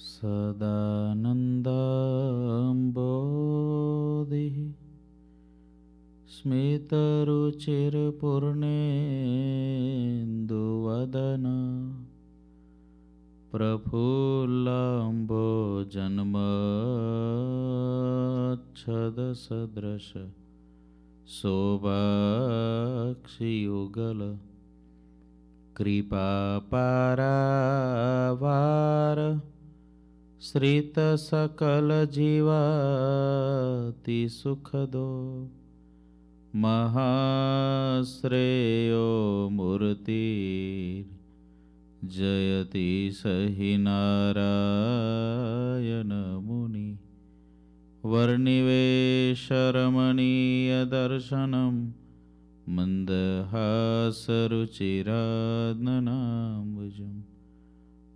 सदानन्दम्बोधिः स्मितरुचिरपूर्णेन्दुवदन प्रफुल्लाम्बो छदसदृश शोभाक्षियुगल कृपापारावार श्रितसकलजीवातिसुखदो महाश्रेयो मूर्ति जयति स हि नारायणमुनि वर्निवेशरमणीयदर्शनं मन्दहा सरुचिरान्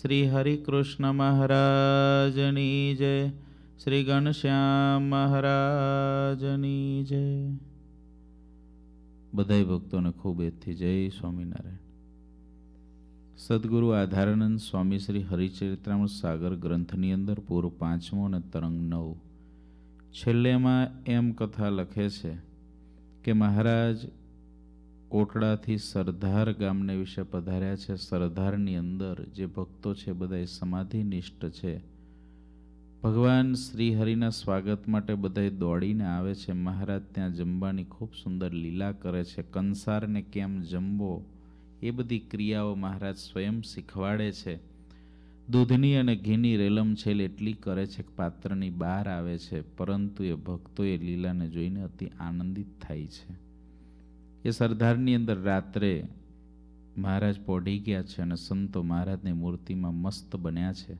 શ્રી હરિકૃષ્ણ મહારાજની જય શ્રી ઘનશ્યામ મહારાજની જય બધાય ભક્તોને ખૂબ એથી જય સ્વામિનારાયણ સદગુરુ આધારાનંદ સ્વામી શ્રી હરિચરિત્રામ સાગર ગ્રંથની અંદર પૂર્વ પાંચમો અને તરંગ નવ છેલ્લેમાં એમ કથા લખે છે કે મહારાજ કોટડાથી સરદાર ગામને વિશે પધાર્યા છે સરદારની અંદર જે ભક્તો છે બધા સમાધિનિષ્ઠ છે ભગવાન શ્રી હરિના સ્વાગત માટે બધા દોડીને આવે છે મહારાજ ત્યાં જમવાની ખૂબ સુંદર લીલા કરે છે કંસારને કેમ જમવો એ બધી ક્રિયાઓ મહારાજ સ્વયં શીખવાડે છે દૂધની અને ઘીની રેલમ છેલ એટલી કરે છે કે પાત્રની બહાર આવે છે પરંતુ એ ભક્તો એ લીલાને જોઈને અતિ આનંદિત થાય છે એ સરદારની અંદર રાત્રે મહારાજ પોઢી ગયા છે અને સંતો મહારાજની મૂર્તિમાં મસ્ત બન્યા છે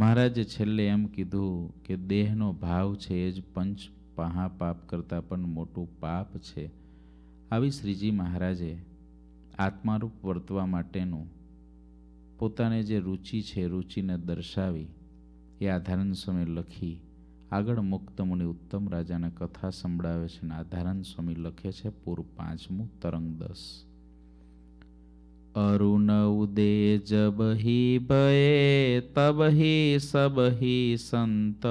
મહારાજે છેલ્લે એમ કીધું કે દેહનો ભાવ છે એ જ પંચ પહા પાપ કરતાં પણ મોટું પાપ છે આવી શ્રીજી મહારાજે આત્મારૂપ વર્તવા માટેનું પોતાને જે રુચિ છે રુચિને દર્શાવી એ આધારણ સમય લખી આગળ મુક્તમુનિ ઉત્તમ રાજાને કથા સંભળાવે છે અને સ્વામી લખે છે પૂર પાંચમું તરંગ દસ અરુણ ઉદે જબહી ભયે તબહી સબહી સંત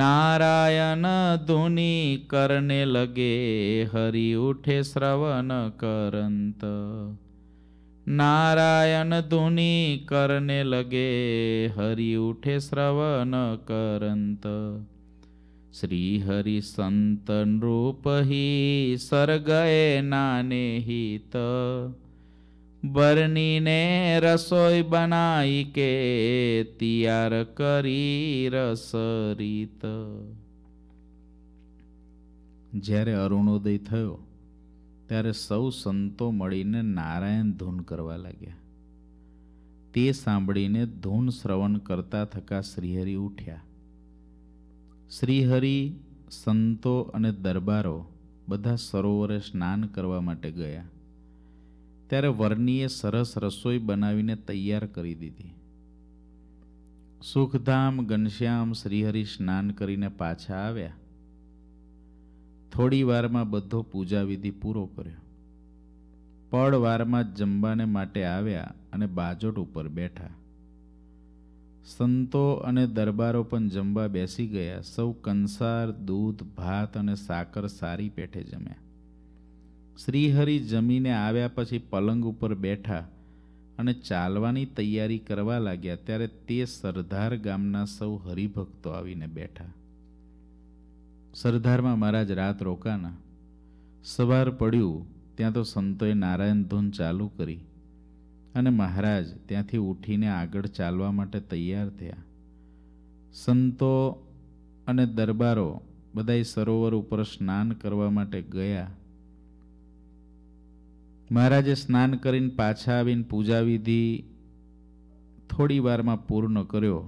નારાયણ ધુની કરને લગે હરી ઉઠે શ્રવણ કરંત નારાયણ ધૂની કરને લગે હરિ ઉઠે શ્રવણ કરંત શ્રી હરિ સંત નૃપ હી નાને હિત બરનીને રસોઈ બનાઈ કે તૈયાર કરી રસ જ્યારે અરુણોદય થયો ત્યારે સૌ સંતો મળીને નારાયણ ધૂન કરવા લાગ્યા તે સાંભળીને ધૂન શ્રવણ કરતા થકા શ્રીહરિ ઉઠ્યા શ્રીહરિ સંતો અને દરબારો બધા સરોવરે સ્નાન કરવા માટે ગયા ત્યારે વર્ણીએ સરસ રસોઈ બનાવીને તૈયાર કરી દીધી સુખધામ ઘનશ્યામ શ્રીહરિ સ્નાન કરીને પાછા આવ્યા થોડી વારમાં બધો પૂજાવિધિ પૂરો કર્યો પળવારમાં જમવાને માટે આવ્યા અને બાજોટ ઉપર બેઠા સંતો અને દરબારો પણ જમવા બેસી ગયા સૌ કંસાર દૂધ ભાત અને સાકર સારી પેઠે જમ્યા શ્રીહરિ જમીને આવ્યા પછી પલંગ ઉપર બેઠા અને ચાલવાની તૈયારી કરવા લાગ્યા ત્યારે તે સરદાર ગામના સૌ હરિભક્તો આવીને બેઠા સરદારમાં મહારાજ રાત રોકાના સવાર પડ્યું ત્યાં તો સંતોએ નારાયણ ધૂન ચાલુ કરી અને મહારાજ ત્યાંથી ઉઠીને આગળ ચાલવા માટે તૈયાર થયા સંતો અને દરબારો બધા સરોવર ઉપર સ્નાન કરવા માટે ગયા મહારાજે સ્નાન કરીને પાછા આવીને પૂજા વિધિ થોડી વારમાં પૂર્ણ કર્યો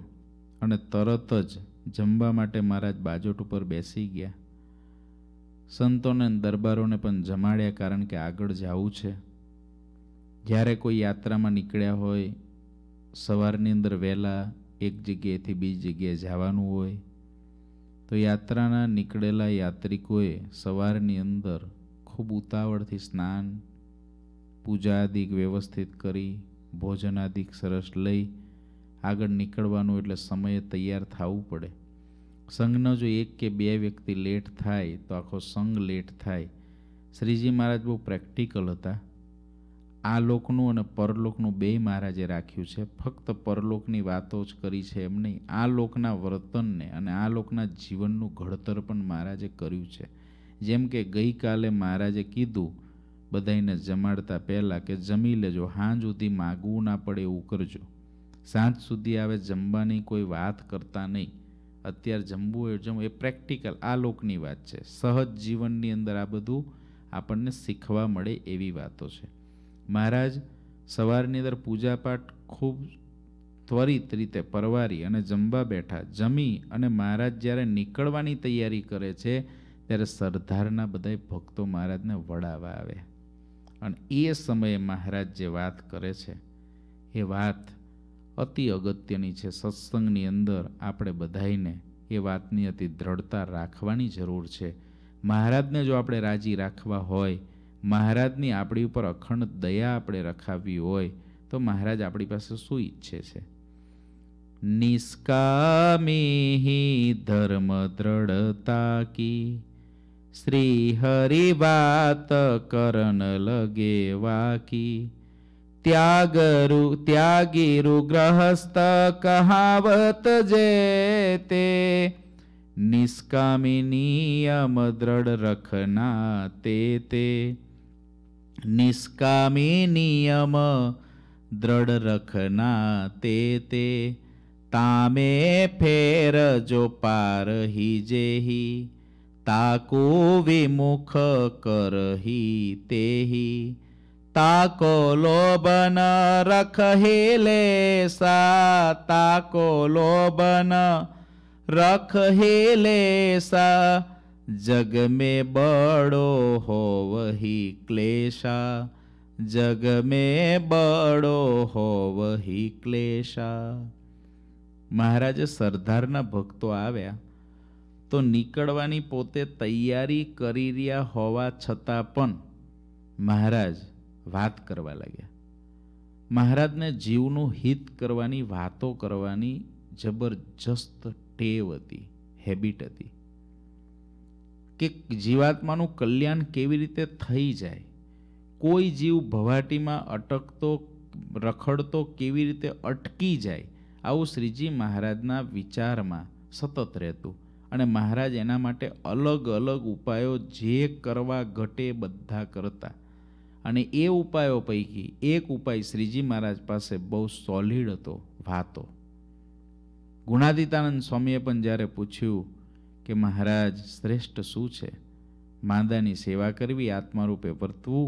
અને તરત જ જમવા માટે મહારાજ બાજોટ ઉપર બેસી ગયા સંતોને દરબારોને પણ જમાડ્યા કારણ કે આગળ જવું છે જ્યારે કોઈ યાત્રામાં નીકળ્યા હોય સવારની અંદર વહેલા એક જગ્યાએથી બીજી જગ્યાએ જવાનું હોય તો યાત્રાના નીકળેલા યાત્રિકોએ સવારની અંદર ખૂબ ઉતાવળથી સ્નાન પૂજાદિક વ્યવસ્થિત કરી ભોજનાદિક સરસ લઈ આગળ નીકળવાનું એટલે સમયે તૈયાર થવું પડે સંઘનો જો એક કે બે વ્યક્તિ લેટ થાય તો આખો સંઘ લેટ થાય શ્રીજી મહારાજ બહુ પ્રેક્ટિકલ હતા આ લોકનું અને પરલોકનું બે મહારાજે રાખ્યું છે ફક્ત પરલોકની વાતો જ કરી છે એમ નહીં આ લોકના વર્તનને અને આ લોકના જીવનનું ઘડતર પણ મહારાજે કર્યું છે જેમ કે ગઈકાલે મહારાજે કીધું બધાને જમાડતા પહેલાં કે જમી લેજો હાંજ સુધી માગવું ના પડે એવું કરજો સાંજ સુધી આવે જમવાની કોઈ વાત કરતા નહીં અત્યારે જમવું એ જમવું એ પ્રેક્ટિકલ આ લોકની વાત છે સહજ જીવનની અંદર આ બધું આપણને શીખવા મળે એવી વાતો છે મહારાજ સવારની અંદર પૂજાપાઠ ખૂબ ત્વરિત રીતે પરવારી અને જમવા બેઠા જમી અને મહારાજ જ્યારે નીકળવાની તૈયારી કરે છે ત્યારે સરદારના બધા ભક્તો મહારાજને વડાવા આવે અને એ સમયે મહારાજ જે વાત કરે છે એ વાત અતિ અગત્યની છે સત્સંગની અંદર આપણે બધાઈને એ વાતની અતિ દ્રઢતા રાખવાની જરૂર છે મહારાજને જો આપણે રાજી રાખવા હોય મહારાજની આપણી ઉપર અખંડ દયા આપણે રખાવી હોય તો મહારાજ આપણી પાસે શું ઈચ્છે છે નિષ્કામી ધર્મ દ્રઢતા કી શ્રી હરિ વાત કરન લગે વાકી ત્યાગરુ ત્યાગીરુ ગ્રહસ્થ કહાવત જે તે નિષ્કામી નિયમ દ્રઢ રખના તે તે નિષ્કામી નિયમ દ્રઢ રખના તે તે તામે ફેર જો પાર હી જેહી તાકો વિમુખ કરહી તેહી તાકો લોબન રખહી લે સા તાકો લોબન રખહી લે સા જગ में बड़ो हो ક્લેશા क्लेशा जग में बड़ો ક્લેશા મહારાજે સરદારના ભક્તો આવ્યા તો નીકળવાની પોતે તૈયારી કરી રહ્યા હોવા છતાં પણ મહારાજ વાત કરવા લાગ્યા મહારાજને જીવનું હિત કરવાની વાતો કરવાની જબરજસ્ત ટેવ હતી હેબિટ હતી કે જીવાત્માનું કલ્યાણ કેવી રીતે થઈ જાય કોઈ જીવ ભવાટીમાં અટકતો રખડતો કેવી રીતે અટકી જાય આવું શ્રીજી મહારાજના વિચારમાં સતત રહેતું અને મહારાજ એના માટે અલગ અલગ ઉપાયો જે કરવા ઘટે બધા કરતા અને એ ઉપાયો પૈકી એક ઉપાય શ્રીજી મહારાજ પાસે બહુ સોલિડ હતો વાતો ગુણાદિતાનંદ સ્વામીએ પણ જ્યારે પૂછ્યું કે મહારાજ શ્રેષ્ઠ શું છે માંદાની સેવા કરવી આત્મારૂપે વર્તવું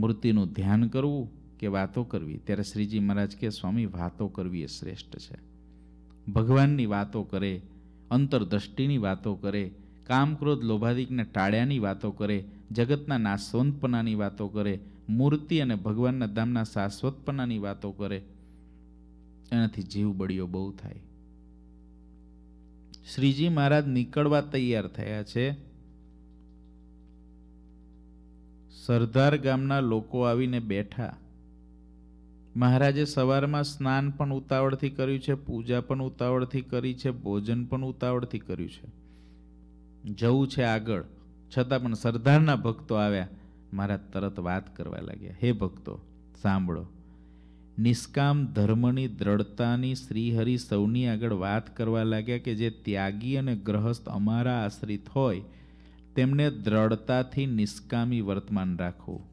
મૂર્તિનું ધ્યાન કરવું કે વાતો કરવી ત્યારે શ્રીજી મહારાજ કે સ્વામી વાતો કરવી એ શ્રેષ્ઠ છે ભગવાનની વાતો કરે અંતરદ્રષ્ટિની વાતો કરે કામક્રોધ લોભાદિકને ટાળ્યાની વાતો કરે જગતના નાશવંતપણાની વાતો કરે મૂર્તિ અને ભગવાનના ધામના શાશ્વતપણાની વાતો કરે એનાથી જીવ બળીઓ બહુ થાય શ્રીજી મહારાજ નીકળવા તૈયાર થયા છે સરદાર ગામના લોકો આવીને બેઠા મહારાજે સવારમાં સ્નાન પણ ઉતાવળથી કર્યું છે પૂજા પણ ઉતાવળથી કરી છે ભોજન પણ ઉતાવળથી કર્યું છે જવું છે આગળ છતાં પણ સરદારના ભક્તો આવ્યા મારા તરત વાત કરવા લાગ્યા હે ભક્તો સાંભળો નિષ્કામ ધર્મની દ્રઢતાની શ્રીહરિ સૌની આગળ વાત કરવા લાગ્યા કે જે ત્યાગી અને ગ્રહસ્થ અમારા આશ્રિત હોય તેમને દ્રઢતાથી નિષ્કામી વર્તમાન રાખવું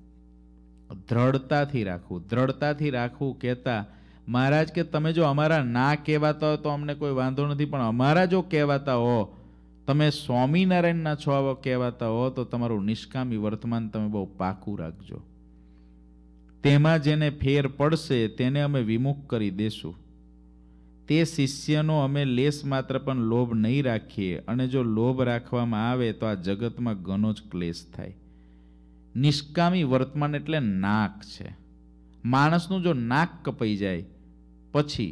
દ્રઢતાથી રાખવું દ્રઢતાથી રાખવું કહેતા મહારાજ કે તમે જો અમારા ના કહેવાતા હોય તો અમને કોઈ વાંધો નથી પણ અમારા જો કહેવાતા હો તમે સ્વામિનારાયણના છો આવા કહેવાતા હો તો તમારું નિષ્કામી વર્તમાન તમે બહુ પાકું રાખજો તેમાં જેને ફેર પડશે તેને અમે વિમુખ કરી દેશું તે શિષ્યનો અમે લેસ માત્ર પણ લોભ નહીં રાખીએ અને જો લોભ રાખવામાં આવે તો આ જગતમાં ઘણો જ ક્લેશ થાય નિષ્કામી વર્તમાન એટલે નાક છે માણસનું જો નાક કપાઈ જાય પછી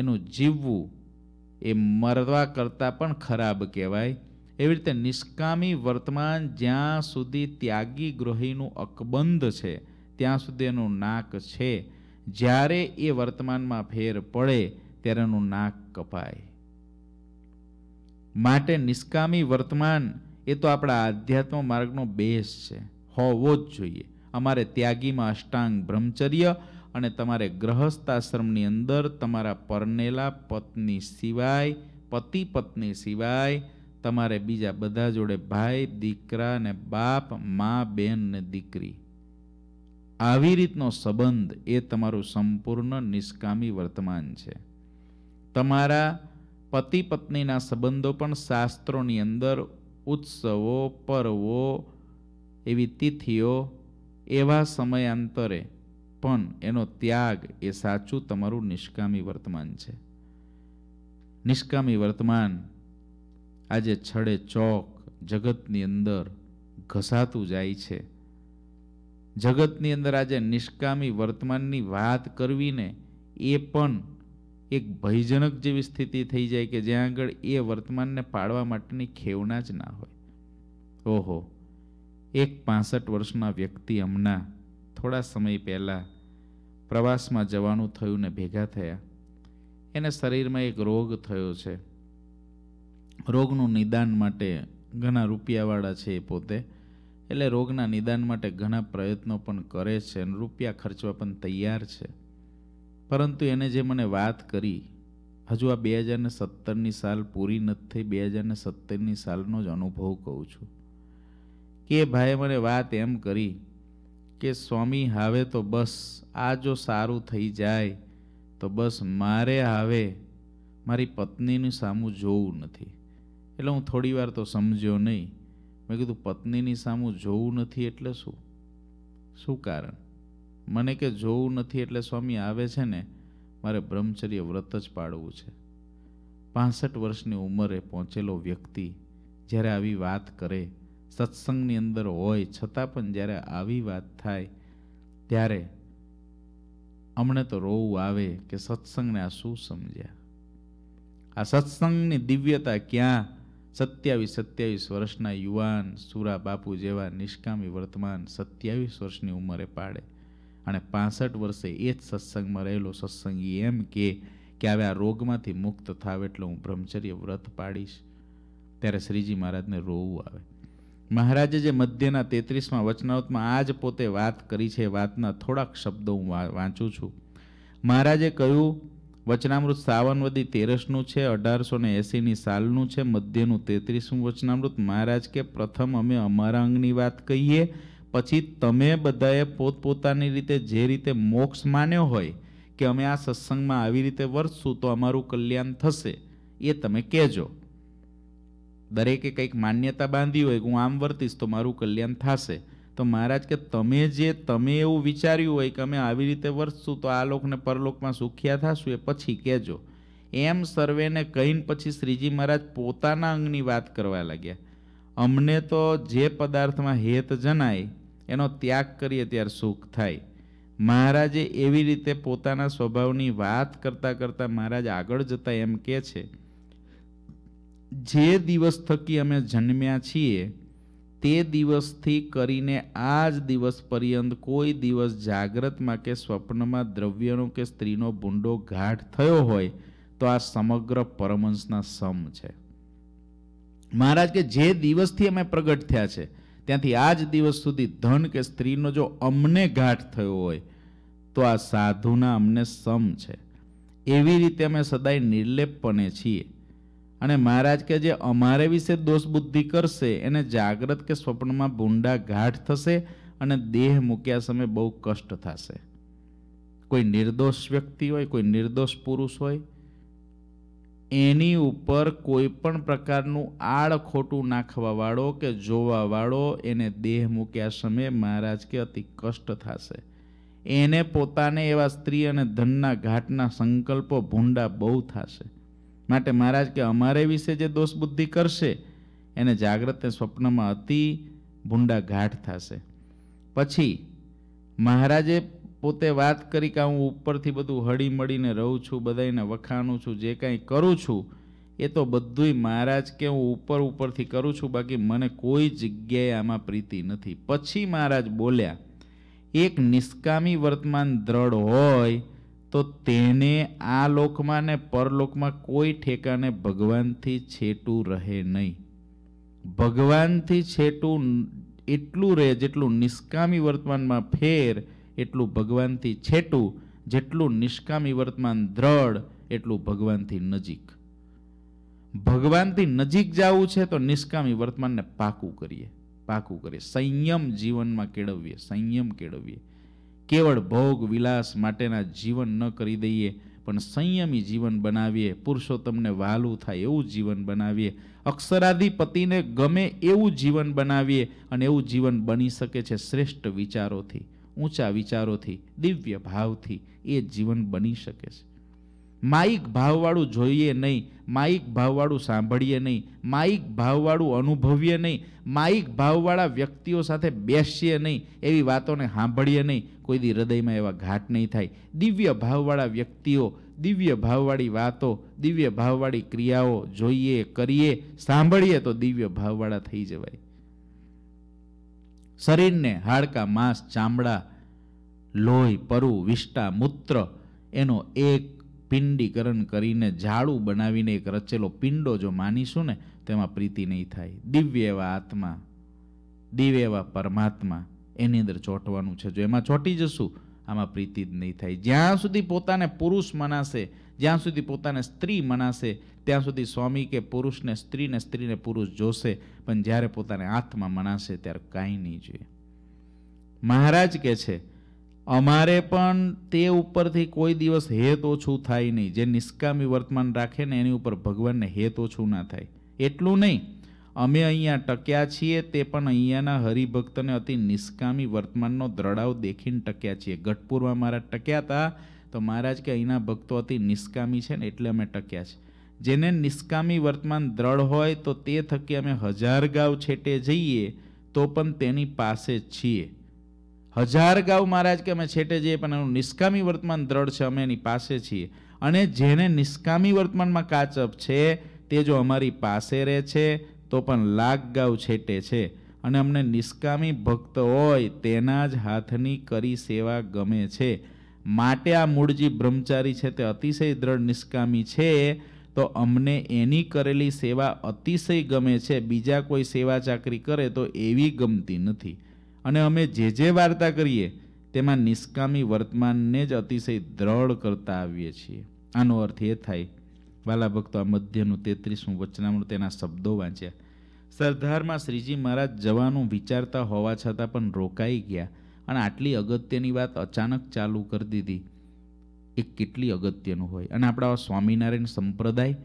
એનું જીવવું એ મરવા કરતાં પણ ખરાબ કહેવાય એવી રીતે નિષ્કામી વર્તમાન જ્યાં સુધી ત્યાગી ગ્રોહીનું અકબંધ છે ત્યાં સુધી એનું નાક છે જ્યારે એ વર્તમાનમાં ફેર પડે ત્યારે એનું નાક કપાય માટે નિષ્કામી વર્તમાન એ તો આપણા આધ્યાત્મ માર્ગનો બેસ છે હોવો જ જોઈએ અમારે ત્યાગીમાં અષ્ટાંગ બ્રહ્મચર્ય અને તમારે ગ્રહસ્થાશ્રમની અંદર તમારા પરનેલા પત્ની સિવાય પતિ પત્ની સિવાય તમારે બીજા બધા જોડે ભાઈ દીકરા ને બાપ મા બેન ને દીકરી આવી રીતનો સંબંધ એ તમારું સંપૂર્ણ નિષ્કામી વર્તમાન છે તમારા પતિ પત્નીના સંબંધો પણ શાસ્ત્રોની અંદર ઉત્સવો પર્વો એવી તિથિઓ એવા સમયાંતરે પણ એનો ત્યાગ એ સાચું તમારું નિષ્કામી વર્તમાન છે નિષ્કામી વર્તમાન આજે છડે ચોક જગતની અંદર ઘસાતું જાય છે જગતની અંદર આજે નિષ્કામી વર્તમાનની વાત કરવીને એ પણ એક ભયજનક જેવી સ્થિતિ થઈ જાય કે જ્યાં આગળ એ વર્તમાનને પાડવા માટેની ખેવના જ ના હોય ઓહો એક પાસઠ વર્ષના વ્યક્તિ હમણાં થોડા સમય પહેલાં પ્રવાસમાં જવાનું થયું ને ભેગા થયા એને શરીરમાં એક રોગ થયો છે રોગનું નિદાન માટે ઘણા રૂપિયાવાળા છે એ પોતે એટલે રોગના નિદાન માટે ઘણા પ્રયત્નો પણ કરે છે અને રૂપિયા ખર્ચવા પણ તૈયાર છે પરંતુ એને જે મને વાત કરી હજુ આ બે હજારને સત્તરની સાલ પૂરી નથી થઈ બે હજારને સત્તરની સાલનો જ અનુભવ કહું છું કે ભાઈએ મને વાત એમ કરી કે સ્વામી હવે તો બસ આ જો સારું થઈ જાય તો બસ મારે હવે મારી પત્નીની સામું જોવું નથી એટલે હું થોડી વાર તો સમજ્યો નહીં મેં કીધું પત્નીની સામું જોવું નથી એટલે શું શું કારણ મને કે જોવું નથી એટલે સ્વામી આવે છે ને મારે બ્રહ્મચર્ય વ્રત જ પાડવું છે પાસઠ વર્ષની ઉંમરે પહોંચેલો વ્યક્તિ જ્યારે આવી વાત કરે સત્સંગની અંદર હોય છતાં પણ જ્યારે આવી વાત થાય ત્યારે અમને તો રોવું આવે કે સત્સંગને આ શું સમજ્યા આ સત્સંગની દિવ્યતા ક્યાં સત્યાવીસ સત્યાવીસ વર્ષના યુવાન સુરા બાપુ જેવા નિષ્કામી વર્તમાન સત્યાવીસ વર્ષની ઉંમરે પાડે અને પાસઠ વર્ષે એ જ સત્સંગમાં રહેલો સત્સંગી એમ કે કે હવે આ રોગમાંથી મુક્ત થાવ એટલે હું બ્રહ્મચર્ય વ્રત પાડીશ ત્યારે શ્રીજી મહારાજને રોવું આવે મહારાજે જે મધ્યના તેત્રીસમાં વચનાવતમાં આ જ પોતે વાત કરી છે વાતના થોડાક શબ્દો હું વાંચું છું મહારાજે કહ્યું વચનામૃત સાવનવદી તેરસનું છે અઢારસો ને એંસીની સાલનું છે મધ્યનું તેત્રીસમું વચનામૃત મહારાજ કે પ્રથમ અમે અમારા અંગની વાત કહીએ પછી તમે બધાએ પોતપોતાની રીતે જે રીતે મોક્ષ માન્યો હોય કે અમે આ સત્સંગમાં આવી રીતે વર્તશું તો અમારું કલ્યાણ થશે એ તમે કહેજો દરેકે કંઈક માન્યતા બાંધી હોય કે હું આમ વર્તીશ તો મારું કલ્યાણ થશે તો મહારાજ કે તમે જે તમે એવું વિચાર્યું હોય કે અમે આવી રીતે વર્તશું તો આ લોકને પરલોકમાં સુખ્યા થશું એ પછી કહેજો એમ સર્વેને કહીને પછી શ્રીજી મહારાજ પોતાના અંગની વાત કરવા લાગ્યા અમને તો જે પદાર્થમાં હેત જણાય એનો ત્યાગ કરીએ ત્યારે સુખ થાય મહારાજે એવી રીતે પોતાના સ્વભાવની વાત કરતાં કરતાં મહારાજ આગળ જતાં એમ કહે છે જે દિવસ થકી અમે જન્મ્યા છીએ તે દિવસથી કરીને આ જ દિવસ પર્યંત કોઈ દિવસ જાગ્રતમાં કે સ્વપ્નમાં દ્રવ્યનો કે સ્ત્રીનો ભૂંડો ગાઢ થયો હોય તો આ સમગ્ર પરમંશના સમ છે મહારાજ કે જે દિવસથી અમે પ્રગટ થયા છે ત્યાંથી આ જ દિવસ સુધી ધન કે સ્ત્રીનો જો અમને ગાંઠ થયો હોય તો આ સાધુના અમને સમ છે એવી રીતે અમે સદાય નિર્લેપપણે છીએ અને મહારાજ કે જે અમારે વિશે દોષ બુદ્ધિ કરશે એને જાગ્રત કે સ્વપ્નમાં ભૂંડા ગાઢ થશે અને દેહ મૂક્યા સમયે બહુ કષ્ટ થશે કોઈ નિર્દોષ વ્યક્તિ હોય કોઈ નિર્દોષ પુરુષ હોય એની ઉપર કોઈ પણ પ્રકારનું આળ ખોટું નાખવાવાળો કે જોવાવાળો એને દેહ મૂક્યા સમયે મહારાજ કે અતિ કષ્ટ થશે એને પોતાને એવા સ્ત્રી અને ધનના ઘાટના સંકલ્પો ભૂંડા બહુ થશે માટે મહારાજ કે અમારે વિશે જે દોષ બુદ્ધિ કરશે એને જાગ્રતને સ્વપ્નમાં અતિ ભૂંડા ગાંઠ થશે પછી મહારાજે પોતે વાત કરી કે હું ઉપરથી બધું હળી મળીને રહું છું બધાને વખાણું છું જે કાંઈ કરું છું એ તો બધુંય મહારાજ કે હું ઉપર ઉપરથી કરું છું બાકી મને કોઈ જગ્યાએ આમાં પ્રીતિ નથી પછી મહારાજ બોલ્યા એક નિષ્કામી વર્તમાન દ્રઢ હોય તો તેને આ લોકમાં ને પરલોકમાં કોઈ ઠેકાને ભગવાનથી છેટું રહે નહીં ભગવાનથી છેટું એટલું રહે જેટલું નિષ્કામી વર્તમાનમાં ફેર એટલું ભગવાનથી છેટું જેટલું નિષ્કામી વર્તમાન દ્રઢ એટલું ભગવાનથી નજીક ભગવાનથી નજીક જવું છે તો નિષ્કામી વર્તમાનને પાકું કરીએ પાકું કરીએ સંયમ જીવનમાં કેળવીએ સંયમ કેળવીએ કેવળ ભોગ વિલાસ માટેના જીવન ન કરી દઈએ પણ સંયમી જીવન બનાવીએ પુરુષોત્તમને વહાલું થાય એવું જીવન બનાવીએ અક્ષરાધિપતિને ગમે એવું જીવન બનાવીએ અને એવું જીવન બની શકે છે શ્રેષ્ઠ વિચારોથી ઊંચા વિચારોથી દિવ્ય ભાવથી એ જીવન બની શકે છે માયિક ભાવવાળું જોઈએ નહીં માયિક ભાવવાળું સાંભળીએ નહીં માયિક ભાવવાળું અનુભવીએ નહીં માયિક ભાવવાળા વ્યક્તિઓ સાથે બેસીએ નહીં એવી વાતોને સાંભળીએ નહીં કોઈ દી હૃદયમાં એવા ઘાટ નહીં થાય દિવ્ય ભાવવાળા વ્યક્તિઓ દિવ્ય ભાવવાળી વાતો દિવ્ય ભાવવાળી ક્રિયાઓ જોઈએ કરીએ સાંભળીએ તો દિવ્ય ભાવવાળા થઈ જવાય શરીરને હાડકા માંસ ચામડા લોહી પરુ વિષ્ટા મૂત્ર એનો એક પિંડીકરણ કરીને ઝાડું બનાવીને એક રચેલો પિંડો જો માનીશું ને તેમાં પ્રીતિ નહીં થાય દિવ્ય એવા આત્મા દિવ્ય એવા પરમાત્મા એની અંદર ચોંટવાનું છે જો એમાં ચોંટી જશું આમાં પ્રીતિ જ નહીં થાય જ્યાં સુધી પોતાને પુરુષ મનાશે જ્યાં સુધી પોતાને સ્ત્રી મનાશે ત્યાં સુધી સ્વામી કે પુરુષને સ્ત્રીને સ્ત્રીને પુરુષ જોશે પણ જ્યારે પોતાને આત્મા મનાશે ત્યારે કાંઈ નહીં જોઈએ મહારાજ કહે છે અમારે પણ તે ઉપરથી કોઈ દિવસ હેત ઓછું થાય નહીં જે નિષ્કામી વર્તમાન રાખે ને એની ઉપર ભગવાનને હેત ઓછું ના થાય એટલું નહીં અમે અહીંયા ટક્યા છીએ તે પણ અહીંયાના હરિભક્તને અતિ નિષ્કામી વર્તમાનનો દ્રડાવ દેખીને ટક્યા છીએ ગઢપુરમાં મારા ટક્યા હતા તો મહારાજ કે અહીંના ભક્તો અતિ નિષ્કામી છે ને એટલે અમે ટક્યા છે જેને નિષ્કામી વર્તમાન દ્રઢ હોય તો તે થકી અમે હજાર ગાંવ છેટે જઈએ તો પણ તેની પાસે જ છીએ હજાર ગાંવ મહારાજ કે અમે છેટે જઈએ પણ એનું નિષ્કામી વર્તમાન દ્રઢ છે અમે એની પાસે છીએ અને જેને નિષ્કામી વર્તમાનમાં કાચપ છે તે જો અમારી પાસે રહે છે તો પણ લાગગાવ છેટે છે અને અમને નિષ્કામી ભક્ત હોય તેના જ હાથની કરી સેવા ગમે છે માટે આ મૂળજી બ્રહ્મચારી છે તે અતિશય દ્રઢ નિષ્કામી છે તો અમને એની કરેલી સેવા અતિશય ગમે છે બીજા કોઈ સેવા ચાકરી કરે તો એવી ગમતી નથી અને અમે જે જે વાર્તા કરીએ તેમાં નિષ્કામી વર્તમાનને જ અતિશય દ્રઢ કરતા આવીએ છીએ આનો અર્થ એ થાય વાલા ભક્તો આ મધ્યનું તેત્રીસમું વચનામૃત તેના શબ્દો વાંચ્યા સરદારમાં શ્રીજી મહારાજ જવાનું વિચારતા હોવા છતાં પણ રોકાઈ ગયા અને આટલી અગત્યની વાત અચાનક ચાલુ કરી દીધી એ કેટલી અગત્યનું હોય અને આપણા સ્વામિનારાયણ સંપ્રદાય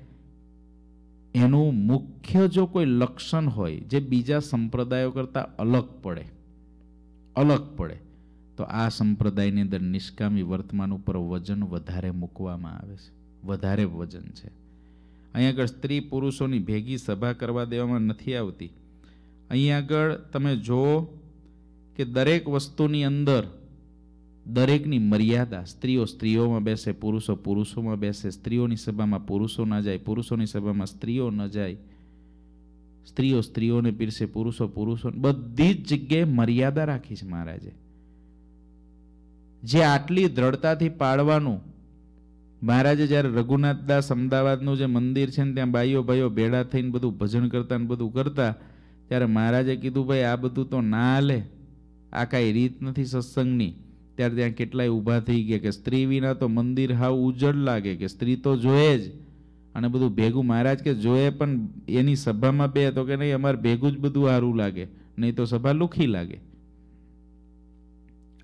એનું મુખ્ય જો કોઈ લક્ષણ હોય જે બીજા સંપ્રદાયો કરતાં અલગ પડે અલગ પડે તો આ સંપ્રદાયની અંદર નિષ્કામી વર્તમાન ઉપર વજન વધારે મૂકવામાં આવે છે વધારે વજન છે અહીં આગળ સ્ત્રી પુરુષોની ભેગી સભા કરવા દેવામાં નથી આવતી અહીં આગળ તમે જુઓ કે દરેક વસ્તુની અંદર દરેકની મર્યાદા સ્ત્રીઓ સ્ત્રીઓમાં બેસે પુરુષો પુરુષોમાં બેસે સ્ત્રીઓની સભામાં પુરુષો ન જાય પુરુષોની સભામાં સ્ત્રીઓ ન જાય સ્ત્રીઓ સ્ત્રીઓને પીરસે પુરુષો પુરુષો બધી જ જગ્યાએ મર્યાદા રાખી છે મહારાજે જે આટલી દ્રઢતાથી પાડવાનું મહારાજે જ્યારે રઘુનાથદાસ અમદાવાદનું જે મંદિર છે ને ત્યાં બાઈઓ ભાઈઓ ભેળા થઈને બધું ભજન કરતા ને બધું કરતા ત્યારે મહારાજે કીધું ભાઈ આ બધું તો ના હાલે આ કાંઈ રીત નથી સત્સંગની ત્યારે ત્યાં કેટલાય ઊભા થઈ ગયા કે સ્ત્રી વિના તો મંદિર હાવ ઉજળ લાગે કે સ્ત્રી તો જોયે જ અને બધું ભેગું મહારાજ કે જોયે પણ એની સભામાં બે તો કે નહીં અમારે ભેગું જ બધું સારું લાગે નહીં તો સભા લુખી લાગે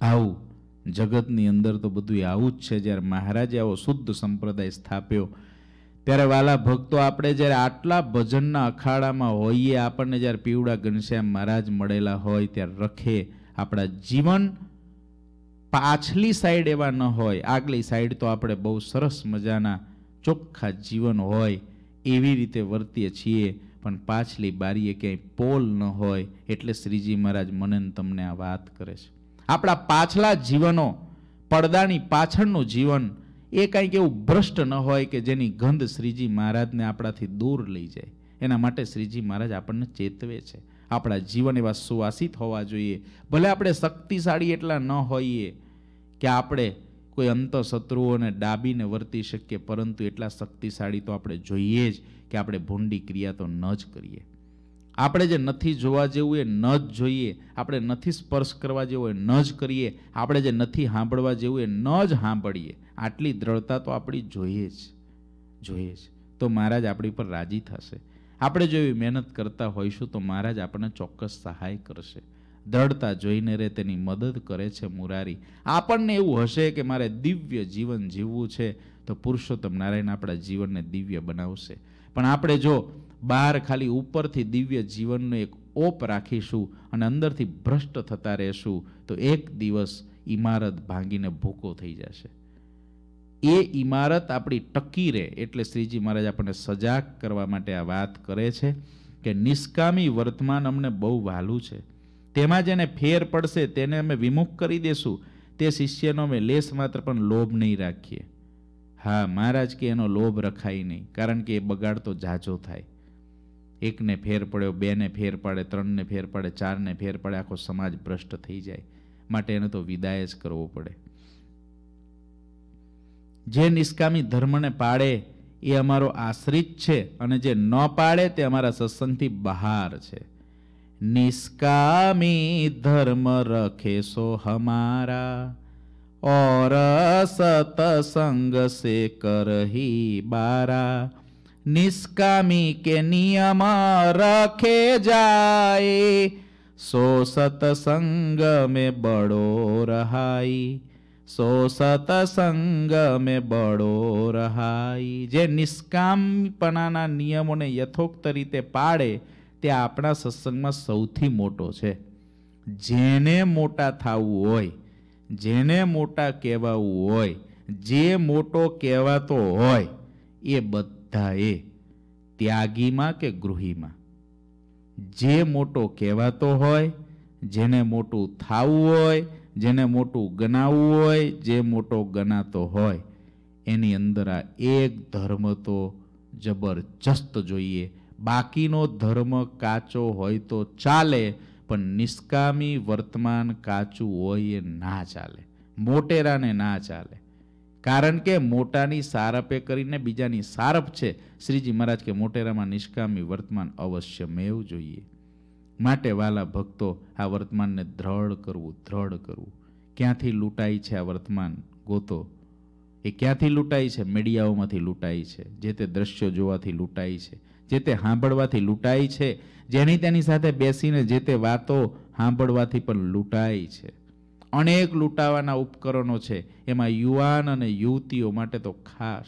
આવું જગતની અંદર તો બધું આવું જ છે જ્યારે મહારાજે આવો શુદ્ધ સંપ્રદાય સ્થાપ્યો ત્યારે વાલા ભક્તો આપણે જ્યારે આટલા ભજનના અખાડામાં હોઈએ આપણને જ્યારે પીવડા ઘનશ્યામ મહારાજ મળેલા હોય ત્યારે રખે આપણા જીવન પાછલી સાઈડ એવા ન હોય આગલી સાઈડ તો આપણે બહુ સરસ મજાના ચોખ્ખા જીવન હોય એવી રીતે વર્તીએ છીએ પણ પાછલી બારીએ ક્યાંય પોલ ન હોય એટલે શ્રીજી મહારાજ મનન તમને આ વાત કરે છે આપણા પાછલા જીવનો પડદાની પાછળનું જીવન એ કાંઈક એવું ભ્રષ્ટ ન હોય કે જેની ગંધ શ્રીજી મહારાજને આપણાથી દૂર લઈ જાય એના માટે શ્રીજી મહારાજ આપણને ચેતવે છે આપણા જીવન એવા સુવાસિત હોવા જોઈએ ભલે આપણે શક્તિશાળી એટલા ન હોઈએ કે આપણે કોઈ અંતઃશત્રુઓને ડાબીને વર્તી શકીએ પરંતુ એટલા શક્તિશાળી તો આપણે જોઈએ જ કે આપણે ભૂંડી ક્રિયા તો ન જ કરીએ આપણે જે નથી જોવા જેવું એ ન જ જોઈએ આપણે નથી સ્પર્શ કરવા જેવું એ ન જ કરીએ આપણે જે નથી સાંભળવા જેવું એ ન જ સાંભળીએ આટલી દ્રઢતા તો આપણી જોઈએ જ જોઈએ જ તો મહારાજ આપણી પર રાજી થશે આપણે જો એવી મહેનત કરતા હોઈશું તો મહારાજ આપણને ચોક્કસ સહાય કરશે દ્રઢતા જોઈને રે તેની મદદ કરે છે મુરારી આપણને એવું હશે કે મારે દિવ્ય જીવન જીવવું છે તો પુરુષોત્તમ નારાયણ આપણા જીવનને દિવ્ય બનાવશે પણ આપણે જો બહાર ખાલી ઉપરથી દિવ્ય જીવનનો એક ઓપ રાખીશું અને અંદરથી ભ્રષ્ટ થતા રહેશું તો એક દિવસ ઇમારત ભાંગીને ભૂકો થઈ જશે એ ઇમારત આપણી ટકી રહે એટલે શ્રીજી મહારાજ આપણને સજાગ કરવા માટે આ વાત કરે છે કે નિષ્કામી વર્તમાન અમને બહુ વહાલું છે તેમાં જેને ફેર પડશે તેને અમે વિમુખ કરી દેશું તે શિષ્યનો અમે લેસ માત્ર પણ લોભ નહીં રાખીએ હા મહારાજ કે એનો લોભ રખાય નહીં કારણ કે એ બગાડ તો ઝાઝો થાય એકને ફેર પડ્યો બેને ફેર પડે ત્રણને ફેર પાડે ચારને ફેર પડે આખો સમાજ ભ્રષ્ટ થઈ જાય માટે એને તો વિદાય જ કરવો પડે જે નિષ્કામી ધર્મને પાડે એ અમારો આશ્રિત છે અને જે ન પાડે તે અમારા સત્સંગથી બહાર છે નિષ્કામી ધર્મ રખેશો હમારા और सतसंग से करही बारा નિષ્કામી કે નિયમ રખે જાય સો સતસંગ મેં બડો રહાઈ સો સતસંગ મેં બડો રહાઈ જે નિષ્કામપણાના નિયમોને યથોક્ત રીતે પાડે તે આપણા સત્સંગમાં સૌથી મોટો છે જેને મોટા થવું હોય જેને મોટા કહેવાવું હોય જે મોટો કહેવાતો હોય એ બધું બધાએ ત્યાગીમાં કે ગૃહીમાં જે મોટો કહેવાતો હોય જેને મોટું થાવું હોય જેને મોટું ગણાવવું હોય જે મોટો ગણાતો હોય એની અંદર આ એક ધર્મ તો જબરજસ્ત જોઈએ બાકીનો ધર્મ કાચો હોય તો ચાલે પણ નિષ્કામી વર્તમાન કાચું હોય એ ના ચાલે મોટેરાને ના ચાલે કારણ કે મોટાની સારપે કરીને બીજાની સારપ છે શ્રીજી મહારાજ કે મોટેરામાં નિષ્કામી વર્તમાન અવશ્ય મેળવું જોઈએ માટે વાલા ભક્તો આ વર્તમાનને દ્રઢ કરવું દ્રઢ કરવું ક્યાંથી લૂંટાય છે આ વર્તમાન ગોતો એ ક્યાંથી લૂંટાય છે મીડિયાઓમાંથી લૂંટાય છે જે તે દ્રશ્યો જોવાથી લૂંટાય છે જે તે સાંભળવાથી લૂંટાય છે જેની તેની સાથે બેસીને જે તે વાતો સાંભળવાથી પણ લૂંટાય છે અનેક લૂંટાવાના ઉપકરણો છે એમાં યુવાન અને યુવતીઓ માટે તો ખાસ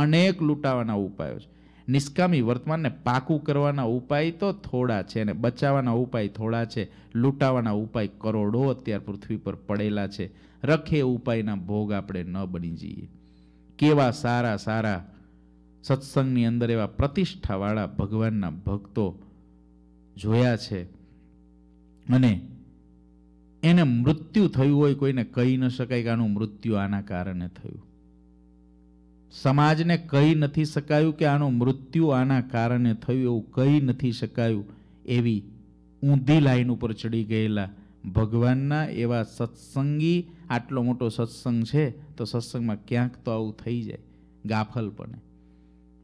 અનેક લૂંટાવાના ઉપાયો છે નિષ્કામી વર્તમાનને પાકું કરવાના ઉપાય તો થોડા છે અને બચાવવાના ઉપાય થોડા છે લૂંટાવાના ઉપાય કરોડો અત્યાર પૃથ્વી પર પડેલા છે રખે ઉપાયના ભોગ આપણે ન બની જઈએ કેવા સારા સારા સત્સંગની અંદર એવા પ્રતિષ્ઠાવાળા ભગવાનના ભક્તો જોયા છે અને એને મૃત્યુ થયું હોય કોઈને કહી ન શકાય કે આનું મૃત્યુ આના કારણે થયું સમાજને કહી નથી શકાયું કે આનું મૃત્યુ આના કારણે થયું એવું કહી નથી શકાયું એવી ઊંધી લાઈન ઉપર ચડી ગયેલા ભગવાનના એવા સત્સંગી આટલો મોટો સત્સંગ છે તો સત્સંગમાં ક્યાંક તો આવું થઈ જાય ગાફલપણે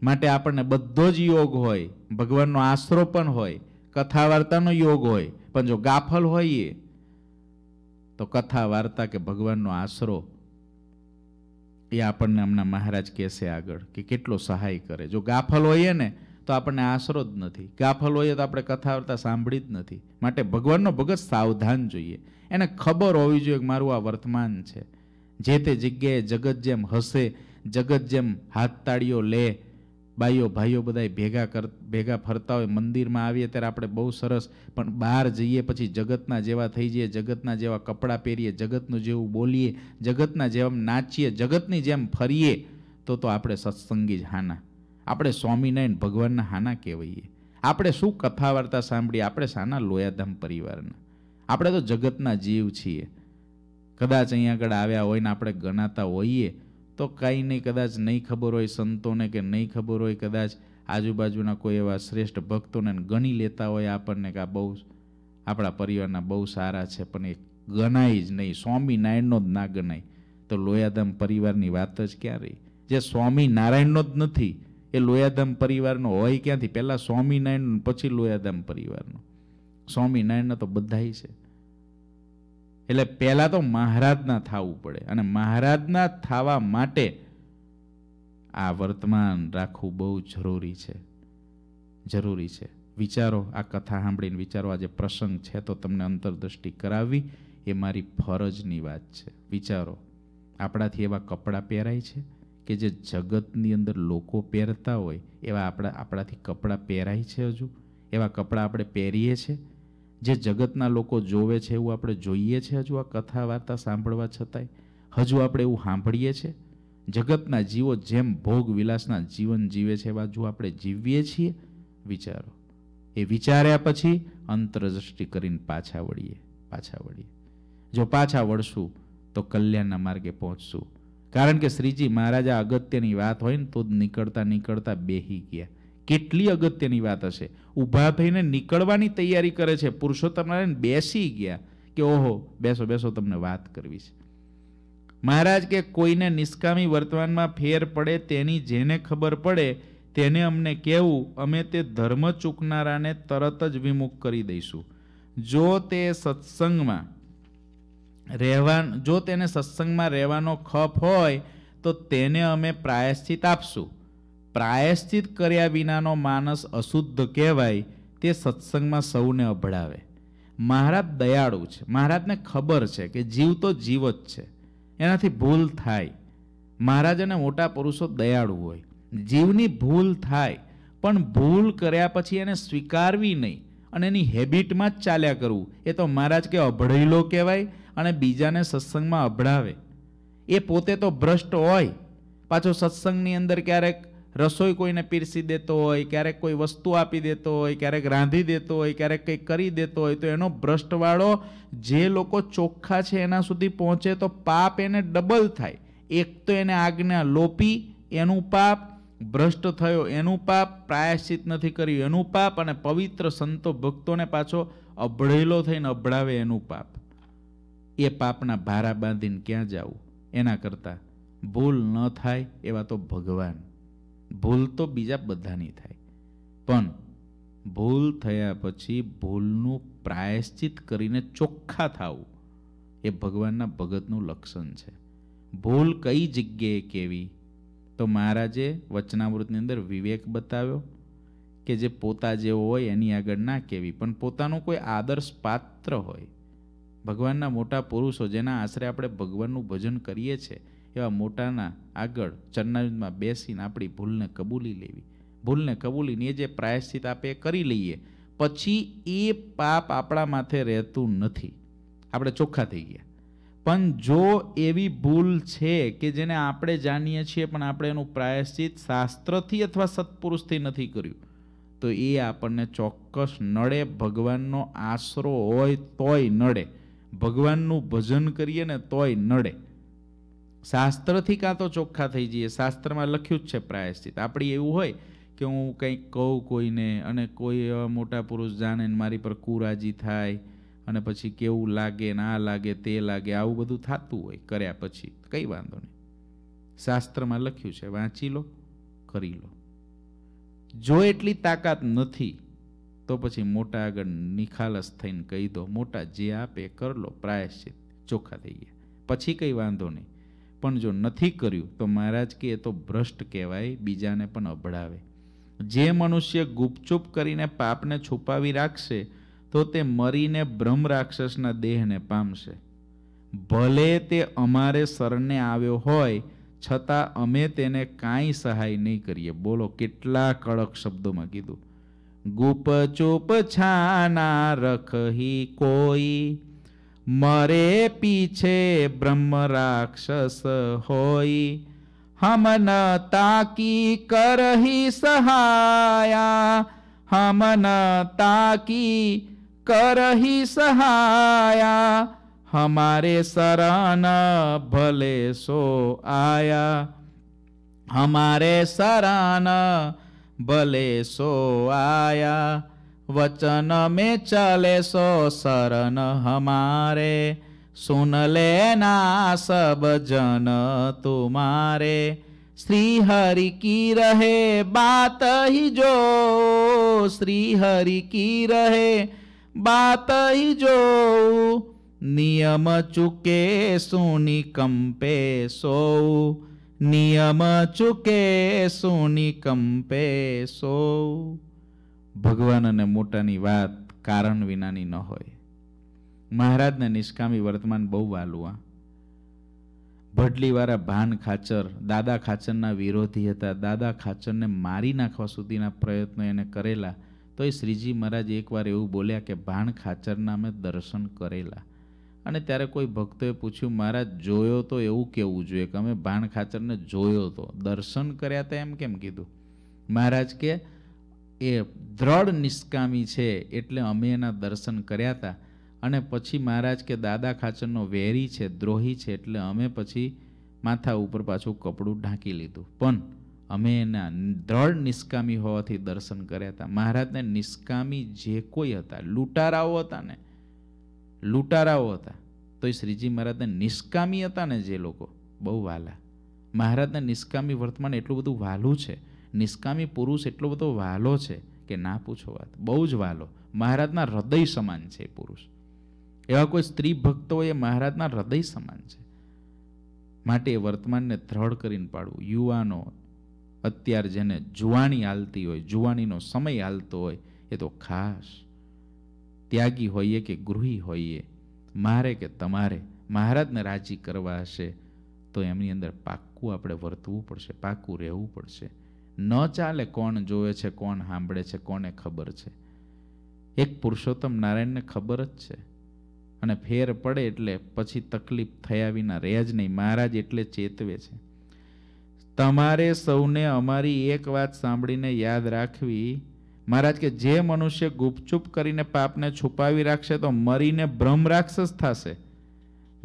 માટે આપણને બધો જ યોગ હોય ભગવાનનો આશરો પણ હોય કથા વાર્તાનો યોગ હોય પણ જો ગાફલ હોઈએ તો કથા વાર્તા કે ભગવાનનો આશરો એ આપણને હમણાં મહારાજ કહેશે આગળ કે કેટલો સહાય કરે જો ગાફલ હોઈએ ને તો આપણને આશરો જ નથી ગાફલ હોઈએ તો આપણે કથા વાર્તા સાંભળી જ નથી માટે ભગવાનનો ભગત સાવધાન જોઈએ એને ખબર હોવી જોઈએ કે મારું આ વર્તમાન છે જે તે જગ્યાએ જગત જેમ હસે જગત જેમ હાથ તાળીઓ લે બાઈઓ ભાઈઓ બધા ભેગા કર ભેગા ફરતા હોય મંદિરમાં આવીએ ત્યારે આપણે બહુ સરસ પણ બહાર જઈએ પછી જગતના જેવા થઈ જઈએ જગતના જેવા કપડાં પહેરીએ જગતનું જેવું બોલીએ જગતના જેમ નાચીએ જગતની જેમ ફરીએ તો તો આપણે સત્સંગી જ હાના આપણે સ્વામિનારાયણ ભગવાનના હાના કહેવાઈએ આપણે શું કથા વાર્તા સાંભળીએ આપણે સાના લોયાધામ પરિવારના આપણે તો જગતના જીવ છીએ કદાચ અહીંયા આગળ આવ્યા હોય ને આપણે ગણાતા હોઈએ તો કાંઈ નહીં કદાચ નહીં ખબર હોય સંતોને કે નહીં ખબર હોય કદાચ આજુબાજુના કોઈ એવા શ્રેષ્ઠ ભક્તોને ગણી લેતા હોય આપણને કે આ બહુ આપણા પરિવારના બહુ સારા છે પણ એ ગણાય જ નહીં સ્વામિનારાયણનો જ ના ગણાય તો લોયાધામ પરિવારની વાત જ ક્યાં રહી જે સ્વામિનારાયણનો જ નથી એ લોયાધામ પરિવારનો હોય ક્યાંથી પહેલાં સ્વામિનારાયણ પછી લોયાધામ પરિવારનો સ્વામિનારાયણના તો બધાય છે એટલે પહેલાં તો મહારાજના થવું પડે અને મહારાજના થવા માટે આ વર્તમાન રાખવું બહુ જરૂરી છે જરૂરી છે વિચારો આ કથા સાંભળીને વિચારો આ જે પ્રસંગ છે તો તમને અંતરદ્રષ્ટિ કરાવવી એ મારી ફરજની વાત છે વિચારો આપણાથી એવા કપડાં પહેરાય છે કે જે જગતની અંદર લોકો પહેરતા હોય એવા આપણા આપણાથી કપડાં પહેરાય છે હજુ એવા કપડાં આપણે પહેરીએ છીએ જે જગતના લોકો જોવે છે એવું આપણે જોઈએ છે હજુ આ કથા વાર્તા સાંભળવા છતાંય હજુ આપણે એવું સાંભળીએ છીએ જગતના જીવો જેમ ભોગ વિલાસના જીવન જીવે છે એવા જો આપણે જીવીએ છીએ વિચારો એ વિચાર્યા પછી અંતરદૃષ્ટિ કરીને પાછા વળીએ પાછા વળીએ જો પાછા વળશું તો કલ્યાણના માર્ગે પહોંચશું કારણ કે શ્રીજી મહારાજા અગત્યની વાત હોય ને તો જ નીકળતા નીકળતા બેહી ગયા કેટલી અગત્યની વાત હશે ઊભા થઈને નીકળવાની તૈયારી કરે છે પુરુષો તમારે બેસી ગયા કે ઓહો બેસો બેસો તમને વાત કરવી છે મહારાજ કે કોઈને નિષ્કામી વર્તમાનમાં ફેર પડે તેની જેને ખબર પડે તેને અમને કહેવું અમે તે ધર્મ ચૂકનારાને તરત જ વિમુખ કરી દઈશું જો તે સત્સંગમાં રહેવા જો તેને સત્સંગમાં રહેવાનો ખપ હોય તો તેને અમે પ્રાયશ્ચિત આપશું પ્રાયશ્ચિત કર્યા વિનાનો માનસ અશુદ્ધ કહેવાય તે સત્સંગમાં સૌને અભડાવે મહારાજ દયાળુ છે મહારાજને ખબર છે કે જીવ તો જીવ જ છે એનાથી ભૂલ થાય મહારાજ અને મોટા પુરુષો દયાળુ હોય જીવની ભૂલ થાય પણ ભૂલ કર્યા પછી એને સ્વીકારવી નહીં અને એની હેબિટમાં જ ચાલ્યા કરવું એ તો મહારાજ કે અભળેલો કહેવાય અને બીજાને સત્સંગમાં અભડાવે એ પોતે તો ભ્રષ્ટ હોય પાછો સત્સંગની અંદર ક્યારેક રસોઈ કોઈને પીરસી દેતો હોય ક્યારેક કોઈ વસ્તુ આપી દેતો હોય ક્યારેક રાંધી દેતો હોય ક્યારેક કંઈક કરી દેતો હોય તો એનો ભ્રષ્ટવાળો જે લોકો ચોખ્ખા છે એના સુધી પહોંચે તો પાપ એને ડબલ થાય એક તો એને આજ્ઞા લોપી એનું પાપ ભ્રષ્ટ થયો એનું પાપ પ્રાયશ્ચિત નથી કર્યું એનું પાપ અને પવિત્ર સંતો ભક્તોને પાછો અભળેલો થઈને અભળાવે એનું પાપ એ પાપના ભારા બાંધીને ક્યાં જવું એના કરતાં ભૂલ ન થાય એવા તો ભગવાન ભૂલ તો બીજા બધાની થાય પણ ભૂલ થયા પછી ભૂલનું પ્રાયશ્ચિત કરીને ચોખ્ખા થવું એ ભગવાનના ભગતનું લક્ષણ છે ભૂલ કઈ જગ્યાએ કેવી તો મહારાજે વચનામૃતની અંદર વિવેક બતાવ્યો કે જે પોતા જેવો હોય એની આગળ ના કહેવી પણ પોતાનું કોઈ આદર્શ પાત્ર હોય ભગવાનના મોટા પુરુષો જેના આશરે આપણે ભગવાનનું ભજન કરીએ છીએ એવા મોટાના આગળ ચરણાયુદમાં બેસીને આપણી ભૂલને કબૂલી લેવી ભૂલને કબૂલીને એ જે પ્રાયશ્ચિત આપે એ કરી લઈએ પછી એ પાપ આપણા માથે રહેતું નથી આપણે ચોખ્ખા થઈ ગયા પણ જો એવી ભૂલ છે કે જેને આપણે જાણીએ છીએ પણ આપણે એનું પ્રાયશ્ચિત શાસ્ત્રથી અથવા સત્પુરુષથી નથી કર્યું તો એ આપણને ચોક્કસ નડે ભગવાનનો આશરો હોય તોય નડે ભગવાનનું ભજન કરીએ ને તોય નડે શાસ્ત્રથી કાં તો ચોખ્ખા થઈ જઈએ શાસ્ત્રમાં લખ્યું જ છે પ્રાયશ્ચિત આપણી એવું હોય કે હું કંઈક કહું કોઈને અને કોઈ એવા મોટા પુરુષ જાણે ને મારી પર કુરાજી થાય અને પછી કેવું લાગે ના લાગે તે લાગે આવું બધું થતું હોય કર્યા પછી કંઈ વાંધો નહીં શાસ્ત્રમાં લખ્યું છે વાંચી લો કરી લો જો એટલી તાકાત નથી તો પછી મોટા આગળ નિખાલસ થઈને કહી દો મોટા જે આપે કર લો પ્રાયશ્ચિત ચોખ્ખા થઈ ગયા પછી કંઈ વાંધો નહીં પણ જો નથી કર્યું તો મહારાજ કે એ તો ભ્રષ્ટ કહેવાય બીજાને પણ અભડાવે જે મનુષ્ય ગુપચુપ કરીને પાપને છુપાવી રાખશે તો તે મરીને બ્રહ્મ રાક્ષસના દેહને પામશે ભલે તે અમારે શરણે આવ્યો હોય છતાં અમે તેને કાંઈ સહાય નહીં કરીએ બોલો કેટલા કડક શબ્દોમાં કીધું ગુપચુપ છાના રખહી કોઈ मरे पीछे ब्रह्म राक्षस होई हम न ताकी कर ही सहाया हम न ताकी कर ही सहाया हमारे शरण भले सो आया हमारे शरण भले सो आया वचन में चले सो शरण हमारे सुन लेना सब जन तुम्हारे श्री हरि की रहे बात ही जो श्री हरि की रहे बात ही जो नियम चुके सुनी कंपे सो नियम चुके सुनी कंपे सो ભગવાન અને મોટાની વાત કારણ વિનાની ન હોય મહારાજને નિષ્કામી વર્તમાન બહુ વાલુઆ ભડલીવાળા ભાન ખાચર દાદા ખાચરના વિરોધી હતા દાદા ખાચરને મારી નાખવા સુધીના પ્રયત્નો એને કરેલા તો એ શ્રીજી મહારાજ એકવાર એવું બોલ્યા કે ભાણ ખાચરના મેં દર્શન કરેલા અને ત્યારે કોઈ ભક્તોએ પૂછ્યું મહારાજ જોયો તો એવું કેવું જોઈએ કે અમે ભાણ ખાચરને જોયો તો દર્શન કર્યા તો એમ કેમ કીધું મહારાજ કે એ દ્રઢ નિષ્કામી છે એટલે અમે એના દર્શન કર્યા હતા અને પછી મહારાજ કે દાદા ખાચરનો વેરી છે દ્રોહી છે એટલે અમે પછી માથા ઉપર પાછું કપડું ઢાંકી લીધું પણ અમે એના દ્રઢ નિષ્કામી હોવાથી દર્શન કર્યા હતા મહારાજને નિષ્કામી જે કોઈ હતા લૂંટારાઓ હતા ને લૂંટારાઓ હતા તો એ શ્રીજી મહારાજને નિષ્કામી હતા ને જે લોકો બહુ વાલા મહારાજને નિષ્કામી વર્તમાન એટલું બધું વાલું છે નિષ્કામી પુરુષ એટલો બધો વાલો છે કે ના પૂછો વાત બહુ જ વાલો મહારાજના હૃદય સમાન છે પુરુષ એવા કોઈ સ્ત્રી ભક્તો એ મહારાજના હૃદય સમાન છે માટે એ વર્તમાનને દ્રઢ કરીને પાડવું યુવાનો અત્યારે જેને જુવાણી હાલતી હોય જુવાનીનો સમય હાલતો હોય એ તો ખાસ ત્યાગી હોઈએ કે ગૃહી હોઈએ મારે કે તમારે મહારાજને રાજી કરવા હશે તો એમની અંદર પાક્કું આપણે વર્તવું પડશે પાક્કું રહેવું પડશે ન ચાલે કોણ જોવે છે કોણ સાંભળે છે કોને ખબર છે એક પુરુષોત્તમ નારાયણને ખબર જ છે અને ફેર પડે એટલે પછી તકલીફ થયા વિના રહે જ નહીં મહારાજ એટલે ચેતવે છે તમારે સૌને અમારી એક વાત સાંભળીને યાદ રાખવી મહારાજ કે જે મનુષ્ય ગુપચુપ કરીને પાપને છુપાવી રાખશે તો મરીને ભ્રમ રાક્ષસ થશે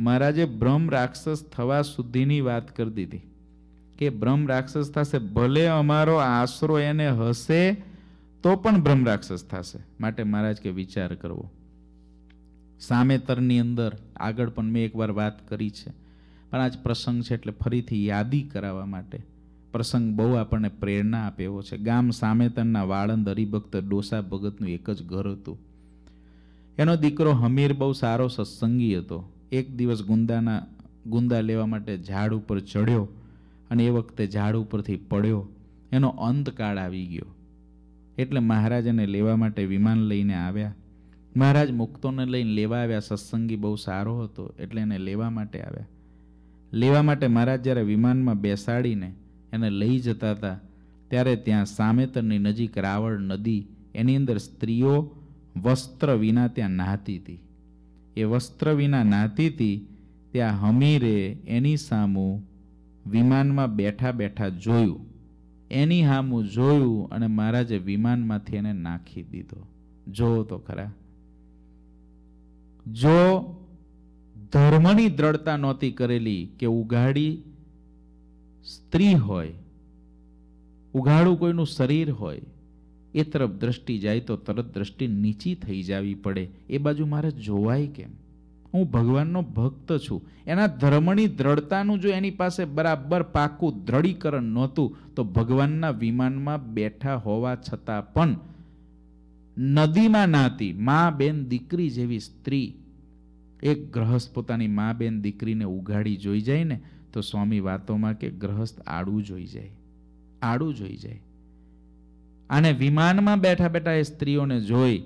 મહારાજે ભ્રમ રાક્ષસ થવા સુધીની વાત કરી દીધી કે બ્રહ્મ રાક્ષસ થશે ભલે અમારો આશરો એને હશે તો પણ બ્રહ્મ રાક્ષસ થશે માટે મહારાજ કે વિચાર કરવો સામેતરની અંદર આગળ પણ મેં એકવાર વાત કરી છે પણ આજ પ્રસંગ છે એટલે ફરીથી યાદી કરાવવા માટે પ્રસંગ બહુ આપણને પ્રેરણા આપે એવો છે ગામ સામેતરના વાળંદ હરિભક્ત ડોસા ભગતનું એક જ ઘર હતું એનો દીકરો હમીર બહુ સારો સત્સંગી હતો એક દિવસ ગુંદાના ગુંદા લેવા માટે ઝાડ ઉપર ચડ્યો અને એ વખતે ઝાડ ઉપરથી પડ્યો એનો અંતકાળ આવી ગયો એટલે મહારાજને લેવા માટે વિમાન લઈને આવ્યા મહારાજ મુક્તોને લઈને લેવા આવ્યા સત્સંગી બહુ સારો હતો એટલે એને લેવા માટે આવ્યા લેવા માટે મહારાજ જ્યારે વિમાનમાં બેસાડીને એને લઈ જતા હતા ત્યારે ત્યાં સામેતરની નજીક રાવળ નદી એની અંદર સ્ત્રીઓ વસ્ત્ર વિના ત્યાં નાહતી હતી એ વસ્ત્ર વિના નાહતી હતી ત્યાં હમીરે એની સામું વિમાનમાં બેઠા બેઠા જોયું એની હામું જોયું અને મહારાજે વિમાનમાંથી એને નાખી દીધો જોવો તો ખરા જો ધર્મની દ્રઢતા નહોતી કરેલી કે ઉઘાડી સ્ત્રી હોય ઉઘાડું કોઈનું શરીર હોય એ તરફ દ્રષ્ટિ જાય તો તરત દ્રષ્ટિ નીચી થઈ જાવી પડે એ બાજુ મારે જોવાય કેમ હું ભગવાનનો ભક્ત છું એના ધર્મની દ્રઢતાનું જો એની પાસે બરાબર પાકું દ્રઢીકરણ નહોતું તો ભગવાનના વિમાનમાં બેઠા હોવા છતાં પણ નદીમાં નાતી મા બેન દીકરી જેવી સ્ત્રી એક ગ્રહસ્થ પોતાની મા બેન દીકરીને ઉઘાડી જોઈ જાય ને તો સ્વામી વાતોમાં કે ગ્રહસ્થ આડું જોઈ જાય આડું જોઈ જાય અને વિમાનમાં બેઠા બેઠા એ સ્ત્રીઓને જોઈ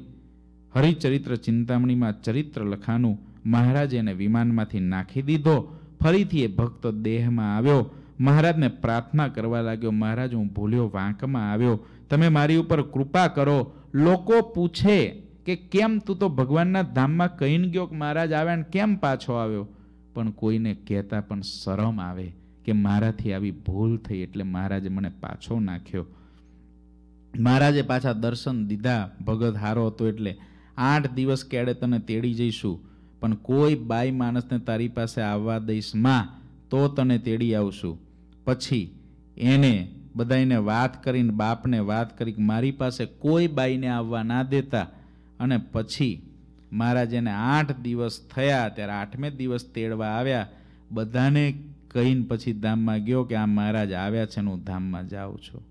હરિચરિત્ર ચિંતામણીમાં ચરિત્ર લખાનું મહારાજે એને વિમાનમાંથી નાખી દીધો ફરીથી એ ભક્ત દેહમાં આવ્યો મહારાજને પ્રાર્થના કરવા લાગ્યો મહારાજ હું ભૂલ્યો વાંકમાં આવ્યો તમે મારી ઉપર કૃપા કરો લોકો પૂછે કે કેમ તું તો ભગવાનના ધામમાં કહીને ગયો કે મહારાજ આવ્યા ને કેમ પાછો આવ્યો પણ કોઈને કહેતા પણ શરમ આવે કે મારાથી આવી ભૂલ થઈ એટલે મહારાજે મને પાછો નાખ્યો મહારાજે પાછા દર્શન દીધા ભગત હારો હતો એટલે આઠ દિવસ કેડે તને તેડી જઈશું પણ કોઈ બાઈ માણસને તારી પાસે આવવા દઈશ માં તો તને તેડી આવશું પછી એને બધાને વાત કરીને બાપને વાત કરી મારી પાસે કોઈ બાઈને આવવા ના દેતા અને પછી મારા જેને આઠ દિવસ થયા ત્યારે આઠમે દિવસ તેડવા આવ્યા બધાને કહીને પછી ધામમાં ગયો કે આ મહારાજ આવ્યા છે હું ધામમાં જાઉં છું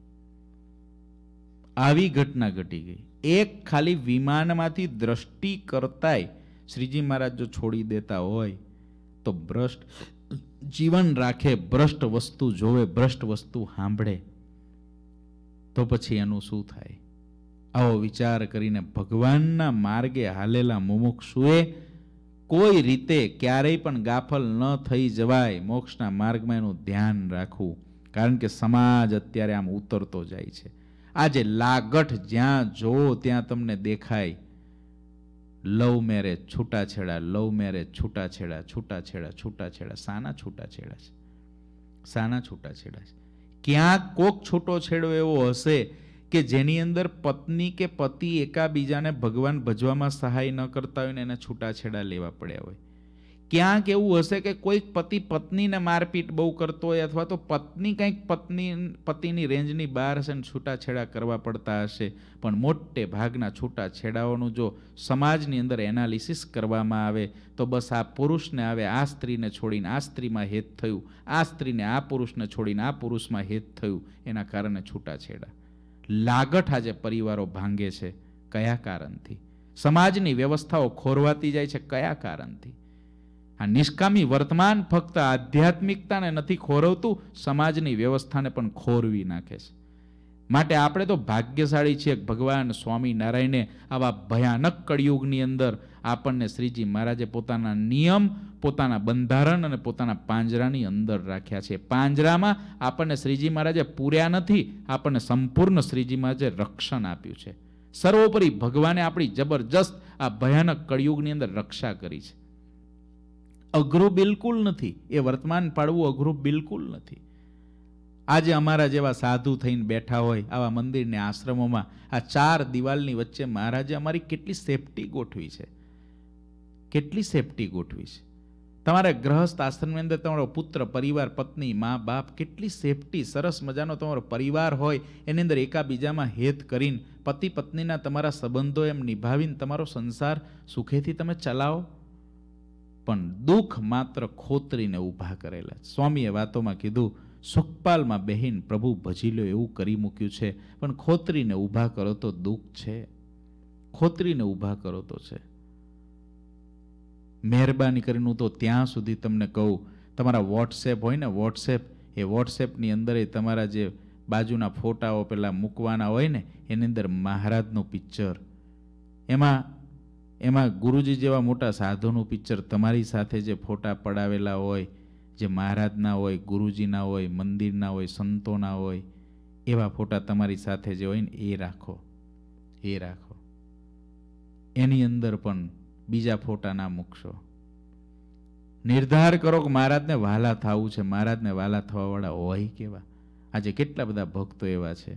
આવી ઘટના ઘટી ગઈ એક ખાલી વિમાનમાંથી દ્રષ્ટિ કરતાય શ્રીજી મહારાજ જો છોડી દેતા હોય તો ભ્રષ્ટ જીવન રાખે ભ્રષ્ટ વસ્તુ જોવે ભ્રષ્ટ વસ્તુ સાંભળે તો પછી એનું શું થાય આવો વિચાર કરીને ભગવાનના માર્ગે હાલેલા મુમુક્ષુએ કોઈ રીતે ક્યારેય પણ ગાફલ ન થઈ જવાય મોક્ષના માર્ગમાં એનું ધ્યાન રાખવું કારણ કે સમાજ અત્યારે આમ ઉતરતો જાય છે આજે લાગઠ જ્યાં જો ત્યાં તમને દેખાય લવ મેરેજ છૂટાછેડા લવ મેરેજ છૂટાછેડા છૂટાછેડા છૂટાછેડા સાના છૂટાછેડા છે સાના છૂટાછેડા છે ક્યાંક કોક છૂટો છેડો એવો હશે કે જેની અંદર પત્ની કે પતિ એકાબીજાને ભગવાન ભજવામાં સહાય ન કરતા હોય ને એને છૂટાછેડા લેવા પડ્યા હોય ક્યાંક એવું હશે કે કોઈક પતિ પત્નીને મારપીટ બહુ કરતો હોય અથવા તો પત્ની કંઈક પત્ની પતિની રેન્જની બહાર હશે ને છૂટાછેડા કરવા પડતા હશે પણ મોટે ભાગના છૂટાછેડાઓનું જો સમાજની અંદર એનાલિસિસ કરવામાં આવે તો બસ આ પુરુષને આવે આ સ્ત્રીને છોડીને આ સ્ત્રીમાં હેત થયું આ સ્ત્રીને આ પુરુષને છોડીને આ પુરુષમાં હેત થયું એના કારણે છૂટાછેડા લાગઠ આજે પરિવારો ભાંગે છે કયા કારણથી સમાજની વ્યવસ્થાઓ ખોરવાતી જાય છે કયા કારણથી આ નિષ્કામી વર્તમાન ફક્ત આધ્યાત્મિકતાને નથી ખોરવતું સમાજની વ્યવસ્થાને પણ ખોરવી નાખે છે માટે આપણે તો ભાગ્યશાળી છીએ ભગવાન સ્વામિનારાયણે આવા ભયાનક કળિયુગની અંદર આપણને શ્રીજી મહારાજે પોતાના નિયમ પોતાના બંધારણ અને પોતાના પાંજરાની અંદર રાખ્યા છે પાંજરામાં આપણને શ્રીજી મહારાજે પૂર્યા નથી આપણને સંપૂર્ણ શ્રીજી મહારાજે રક્ષણ આપ્યું છે સર્વોપરી ભગવાને આપણી જબરજસ્ત આ ભયાનક કળિયુગની અંદર રક્ષા કરી છે અઘરું બિલકુલ નથી એ વર્તમાન પાડવું અઘરું બિલકુલ નથી આજે અમારા જેવા સાધુ થઈને બેઠા હોય આવા મંદિરને આશ્રમોમાં આ ચાર દિવાલની વચ્ચે મહારાજે અમારી કેટલી સેફટી ગોઠવી છે કેટલી સેફટી ગોઠવી છે તમારા ગ્રહસ્થ આશ્રમની અંદર તમારો પુત્ર પરિવાર પત્ની મા બાપ કેટલી સેફટી સરસ મજાનો તમારો પરિવાર હોય એની અંદર એકાબીજામાં હેત કરીને પતિ પત્નીના તમારા સંબંધો એમ નિભાવીને તમારો સંસાર સુખેથી તમે ચલાવો પણ દુઃખ માત્ર ખોતરીને ઊભા કરેલા સ્વામીએ વાતોમાં કીધું સુખપાલમાં બહેન પ્રભુ ભજી ભજીલો એવું કરી મૂક્યું છે પણ ખોતરીને ઊભા કરો તો દુઃખ છે ખોતરીને ઊભા કરો તો છે મહેરબાની કરીને હું તો ત્યાં સુધી તમને કહું તમારા વોટ્સએપ હોય ને વોટ્સએપ એ વોટ્સએપની અંદર એ તમારા જે બાજુના ફોટાઓ પેલા મૂકવાના હોય ને એની અંદર મહારાજનું પિક્ચર એમાં એમાં ગુરુજી જેવા મોટા સાધુનું પિક્ચર તમારી સાથે જે ફોટા પડાવેલા હોય જે મહારાજના હોય ગુરુજીના હોય મંદિરના હોય સંતોના હોય એવા ફોટા તમારી સાથે જે હોય ને એ રાખો એ રાખો એની અંદર પણ બીજા ફોટા ના મૂકશો નિર્ધાર કરો કે મહારાજને વાલા થવું છે મહારાજને વાલા થવાવાળા હોય કેવા આજે કેટલા બધા ભક્તો એવા છે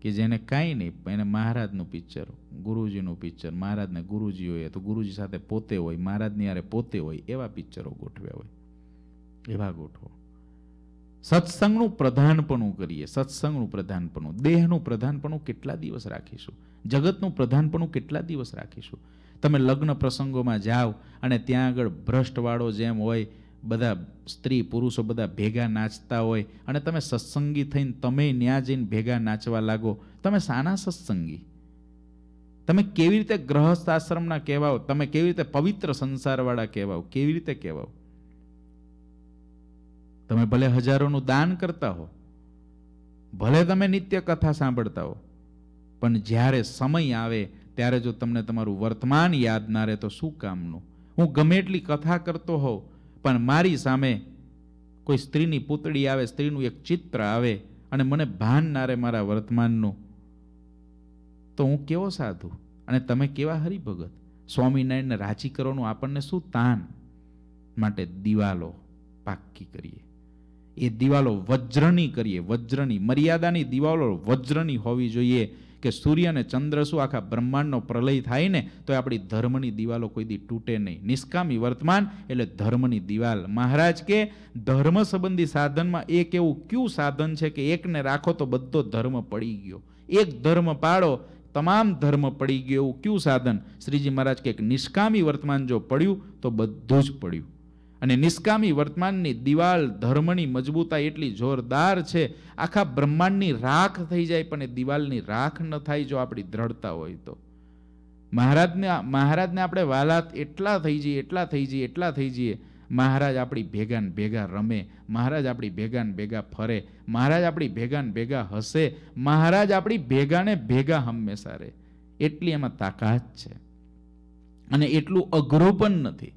કે જેને કાંઈ નહીં એને મહારાજનું પિક્ચર ગુરુજીનું પિક્ચર મહારાજને ગુરુજી હોય તો ગુરુજી સાથે પોતે હોય મહારાજની યારે પોતે હોય એવા પિક્ચરો ગોઠવ્યા હોય એવા ગોઠવો સત્સંગનું પ્રધાનપણું કરીએ સત્સંગનું પ્રધાનપણું દેહનું પ્રધાનપણું કેટલા દિવસ રાખીશું જગતનું પ્રધાનપણું કેટલા દિવસ રાખીશું તમે લગ્ન પ્રસંગોમાં જાઓ અને ત્યાં આગળ ભ્રષ્ટવાળો જેમ હોય બધા સ્ત્રી પુરુષો બધા ભેગા નાચતા હોય અને તમે સત્સંગી થઈને તમે ન્યા જઈને ભેગા નાચવા લાગો તમે સાના સત્સંગી તમે કેવી રીતે ગ્રહસ્થ આશ્રમના કહેવાઓ તમે કેવી રીતે પવિત્ર સંસારવાળા કહેવાઓ કેવી રીતે કહેવાઓ તમે ભલે હજારોનું દાન કરતા હો ભલે તમે નિત્ય કથા સાંભળતા હો પણ જ્યારે સમય આવે ત્યારે જો તમને તમારું વર્તમાન યાદ ના રહે તો શું કામનું હું ગમે એટલી કથા કરતો હોઉં પણ મારી સામે કોઈ સ્ત્રીની પૂતળી આવે સ્ત્રીનું એક ચિત્ર આવે અને મને ભાન નારે મારા વર્તમાનનું તો હું કેવો સાધુ અને તમે કેવા હરિભગત સ્વામિનારાયણને રાજી કરવાનું આપણને શું તાન માટે દિવાલો પાક્કી કરીએ એ દિવાલો વજ્રની કરીએ વજ્રની મર્યાદાની દિવાલો વજ્રની હોવી જોઈએ કે સૂર્ય અને ચંદ્ર શું આખા બ્રહ્માંડનો પ્રલય થાય ને તો આપણી ધર્મની દિવાલો કોઈ દી તૂટે નહીં નિષ્કામી વર્તમાન એટલે ધર્મની દિવાલ મહારાજ કે ધર્મ સંબંધી સાધનમાં એક એવું કયું સાધન છે કે એકને રાખો તો બધો ધર્મ પડી ગયો એક ધર્મ પાડો તમામ ધર્મ પડી ગયો એવું કયું સાધન શ્રીજી મહારાજ કે એક નિષ્કામી વર્તમાન જો પડ્યું તો બધું જ પડ્યું અને નિષ્કામી વર્તમાનની દિવાલ ધર્મની મજબૂતાઈ એટલી જોરદાર છે આખા બ્રહ્માંડની રાખ થઈ જાય પણ એ દિવાલની રાખ ન થાય જો આપણી દ્રઢતા હોય તો મહારાજને મહારાજને આપણે વાલાત એટલા થઈ જઈએ એટલા થઈ જઈએ એટલા થઈ જઈએ મહારાજ આપણી ભેગા ભેગા રમે મહારાજ આપણી ભેગા ભેગા ફરે મહારાજ આપણી ભેગા ભેગા હસે મહારાજ આપણી ભેગાને ભેગા હંમેશા રહે એટલી એમાં તાકાત છે અને એટલું અઘરું પણ નથી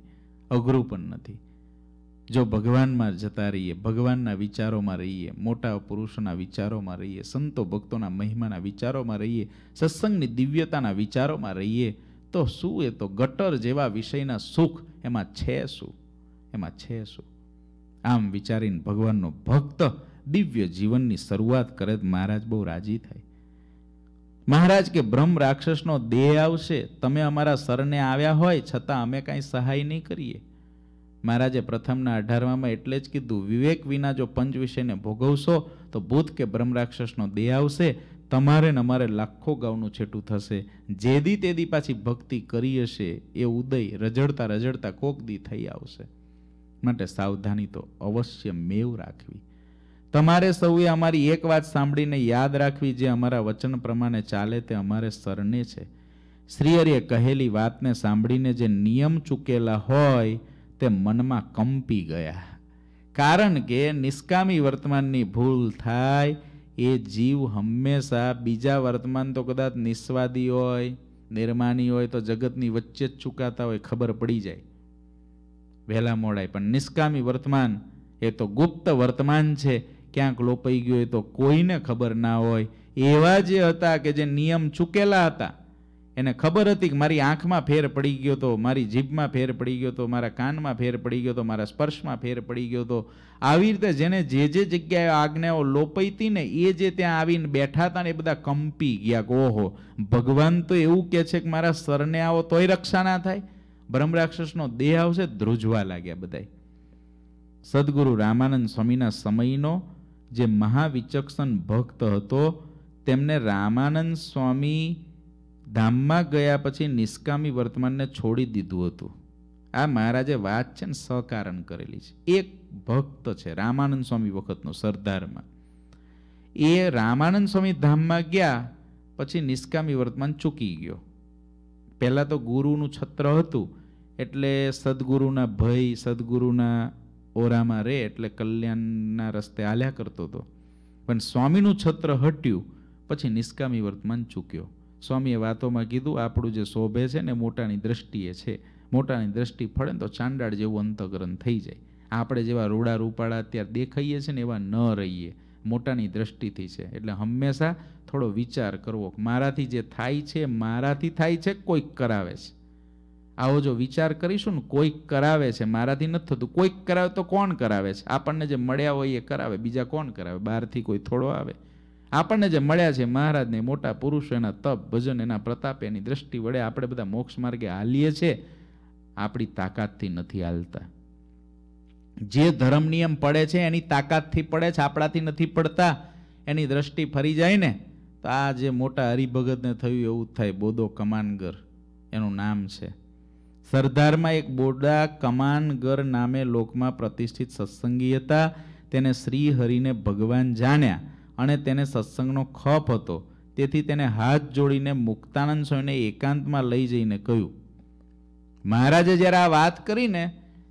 અઘરું પણ નથી જો ભગવાનમાં જતા રહીએ ભગવાનના વિચારોમાં રહીએ મોટા પુરુષોના વિચારોમાં રહીએ સંતો ભક્તોના મહિમાના વિચારોમાં રહીએ સત્સંગની દિવ્યતાના વિચારોમાં રહીએ તો શું એ તો ગટર જેવા વિષયના સુખ એમાં છે શું એમાં છે શું આમ વિચારીને ભગવાનનો ભક્ત દિવ્ય જીવનની શરૂઆત કરે મહારાજ બહુ રાજી થાય મહારાજ કે બ્રહ્મ રાક્ષસનો દેહ આવશે તમે અમારા સરને આવ્યા હોય છતાં અમે કાંઈ સહાય નહીં કરીએ મહારાજે પ્રથમના અઢારવામાં એટલે જ કીધું વિવેક વિના જો પંચ વિષયને ભોગવશો તો ભૂત કે બ્રહ્મરાક્ષસનો દેહ આવશે તમારે ને અમારે લાખો ગાઉનું છેટું થશે જેદી તેદી પાછી ભક્તિ કરી હશે એ ઉદય રજડતા રજડતા કોક દી થઈ આવશે માટે સાવધાની તો અવશ્ય મેવ રાખવી તમારે સૌએ અમારી એક વાત સાંભળીને યાદ રાખવી જે અમારા વચન પ્રમાણે ચાલે તે અમારે સરને છે શ્રીહરિએ કહેલી વાતને સાંભળીને જે નિયમ ચૂકેલા હોય તે મનમાં કંપી ગયા કારણ કે નિષ્કામી વર્તમાનની ભૂલ થાય એ જીવ હંમેશા બીજા વર્તમાન તો કદાચ નિસ્વાદી હોય નિર્માની હોય તો જગતની વચ્ચે જ ચૂકાતા હોય ખબર પડી જાય વહેલા મોડાય પણ નિષ્કામી વર્તમાન એ તો ગુપ્ત વર્તમાન છે ક્યાંક લોપાઈ ગયો હોય તો કોઈને ખબર ના હોય એવા જે હતા કે જે નિયમ ચૂકેલા હતા એને ખબર હતી કે મારી આંખમાં ફેર પડી ગયો તો મારી જીભમાં ફેર પડી ગયો હતો મારા કાનમાં ફેર પડી ગયો તો મારા સ્પર્શમાં ફેર પડી ગયો હતો આવી રીતે જેને જે જે જગ્યાએ આજ્ઞાઓ લોપાઈતી ને એ જે ત્યાં આવીને બેઠા હતા ને એ બધા કંપી ગયા કે ઓહો ભગવાન તો એવું કહે છે કે મારા સરને આવો તોય રક્ષા ના થાય બ્રહ્મરાક્ષસનો દેહ આવશે ધ્રુજવા લાગ્યા બધાય સદગુરુ રામાનંદ સ્વામીના સમયનો જે મહાવિચક્ષણ ભક્ત હતો તેમને રામાનંદ સ્વામી ધામમાં ગયા પછી નિષ્કામી વર્તમાનને છોડી દીધું હતું આ મહારાજે વાત છે ને સહકારણ કરેલી છે એક ભક્ત છે રામાનંદ સ્વામી વખતનો સરદારમાં એ રામાનંદ સ્વામી ધામમાં ગયા પછી નિષ્કામી વર્તમાન ચૂકી ગયો પહેલાં તો ગુરુનું છત્ર હતું એટલે સદગુરુના ભય સદગુરુના ઓરામાં રહે એટલે કલ્યાણના રસ્તે આલ્યા કરતો હતો પણ સ્વામીનું છત્ર હટ્યું પછી નિષ્કામી વર્તમાન ચૂક્યો સ્વામીએ વાતોમાં કીધું આપણું જે શોભે છે ને મોટાની દ્રષ્ટિએ છે મોટાની દ્રષ્ટિ ફળે ને તો ચાંડાળ જેવું અંતકરણ થઈ જાય આપણે જેવા રૂડા રૂપાળા અત્યારે દેખાઈએ છીએ ને એવા ન રહીએ મોટાની દ્રષ્ટિથી છે એટલે હંમેશા થોડો વિચાર કરવો મારાથી જે થાય છે મારાથી થાય છે કોઈક કરાવે છે આવો જો વિચાર કરીશું ને કોઈક કરાવે છે મારાથી નથી થતું કોઈક કરાવે તો કોણ કરાવે છે આપણને જે મળ્યા હોય એ કરાવે બીજા કોણ કરાવે બહારથી કોઈ થોડો આવે આપણને જે મળ્યા છે મહારાજને મોટા પુરુષો એના તપ ભજન એના પ્રતાપ એની દ્રષ્ટિ વડે આપણે બધા મોક્ષ માર્ગે હાલીએ છીએ આપણી તાકાતથી નથી હાલતા જે ધર્મ નિયમ પડે છે એની તાકાતથી પડે છે આપણાથી નથી પડતા એની દ્રષ્ટિ ફરી જાય ને તો આ જે મોટા હરિભગતને થયું એવું થાય બોદો કમાનગર એનું નામ છે સરદારમાં એક બોડા કમાનગર નામે લોકમાં પ્રતિષ્ઠિત સત્સંગી હતા તેને શ્રી હરિને ભગવાન જાણ્યા અને તેને સત્સંગનો ખપ હતો તેથી તેને હાથ જોડીને મુક્તાનંદ સ્વામીને એકાંતમાં લઈ જઈને કહ્યું મહારાજે જ્યારે આ વાત કરીને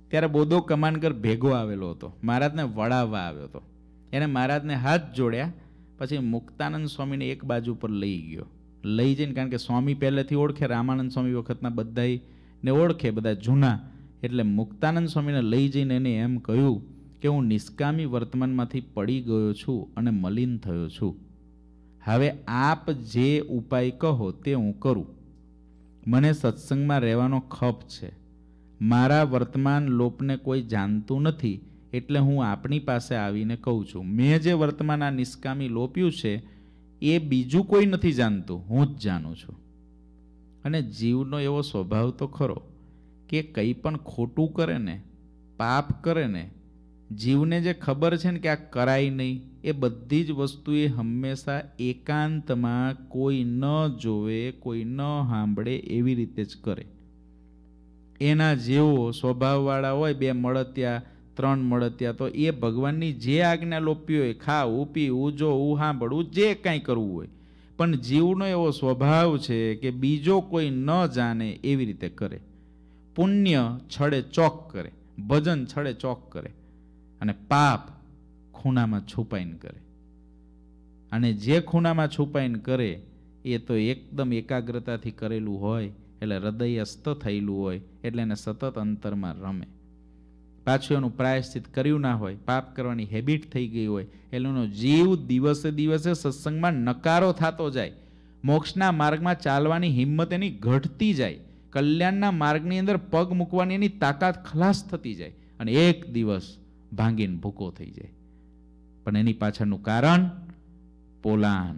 ત્યારે બોધો કમાનકર ભેગો આવેલો હતો મહારાજને વળાવવા આવ્યો હતો એને મહારાજને હાથ જોડ્યા પછી મુક્તાનંદ સ્વામીને એક બાજુ પર લઈ ગયો લઈ જઈને કારણ કે સ્વામી પહેલેથી ઓળખે રામાનંદ સ્વામી વખતના બધાને ઓળખે બધા જૂના એટલે મુક્તાનંદ સ્વામીને લઈ જઈને એને એમ કહ્યું કે હું નિષ્કામી વર્તમાનમાંથી પડી ગયો છું અને મલિન થયો છું હવે આપ જે ઉપાય કહો તે હું કરું મને સત્સંગમાં રહેવાનો ખપ છે મારા વર્તમાન લોપને કોઈ જાણતું નથી એટલે હું આપની પાસે આવીને કહું છું મેં જે વર્તમાન આ નિષ્કામી લોપ્યું છે એ બીજું કોઈ નથી જાણતું હું જ જાણું છું અને જીવનો એવો સ્વભાવ તો ખરો કે કંઈ પણ ખોટું કરે ને પાપ કરે ને જીવને જે ખબર છે ને કે આ કરાય નહીં એ બધી જ વસ્તુ એ હંમેશા એકાંતમાં કોઈ ન જોવે કોઈ ન સાંભળે એવી રીતે જ કરે એના જેવો સ્વભાવવાળા હોય બે મળતિયા ત્રણ મળતિયા તો એ ભગવાનની જે આજ્ઞા લોપી હોય ખાવું પીવું જોવું સાંભળવું જે કાંઈ કરવું હોય પણ જીવનો એવો સ્વભાવ છે કે બીજો કોઈ ન જાણે એવી રીતે કરે પુણ્ય છડે ચોક કરે ભજન છડે ચોક કરે અને પાપ ખૂણામાં છુપાઈને કરે અને જે ખૂણામાં છુપાઈને કરે એ તો એકદમ એકાગ્રતાથી કરેલું હોય એટલે હૃદય અસ્ત થયેલું હોય એટલે એને સતત અંતરમાં રમે પાછું એનું પ્રાયશ્ચિત કર્યું ના હોય પાપ કરવાની હેબિટ થઈ ગઈ હોય એટલે જીવ દિવસે દિવસે સત્સંગમાં નકારો થતો જાય મોક્ષના માર્ગમાં ચાલવાની હિંમત એની ઘટતી જાય કલ્યાણના માર્ગની અંદર પગ મૂકવાની એની તાકાત ખલાસ થતી જાય અને એક દિવસ ભાંગીને ભૂકો થઈ જાય પણ એની પાછળનું કારણ પોલાન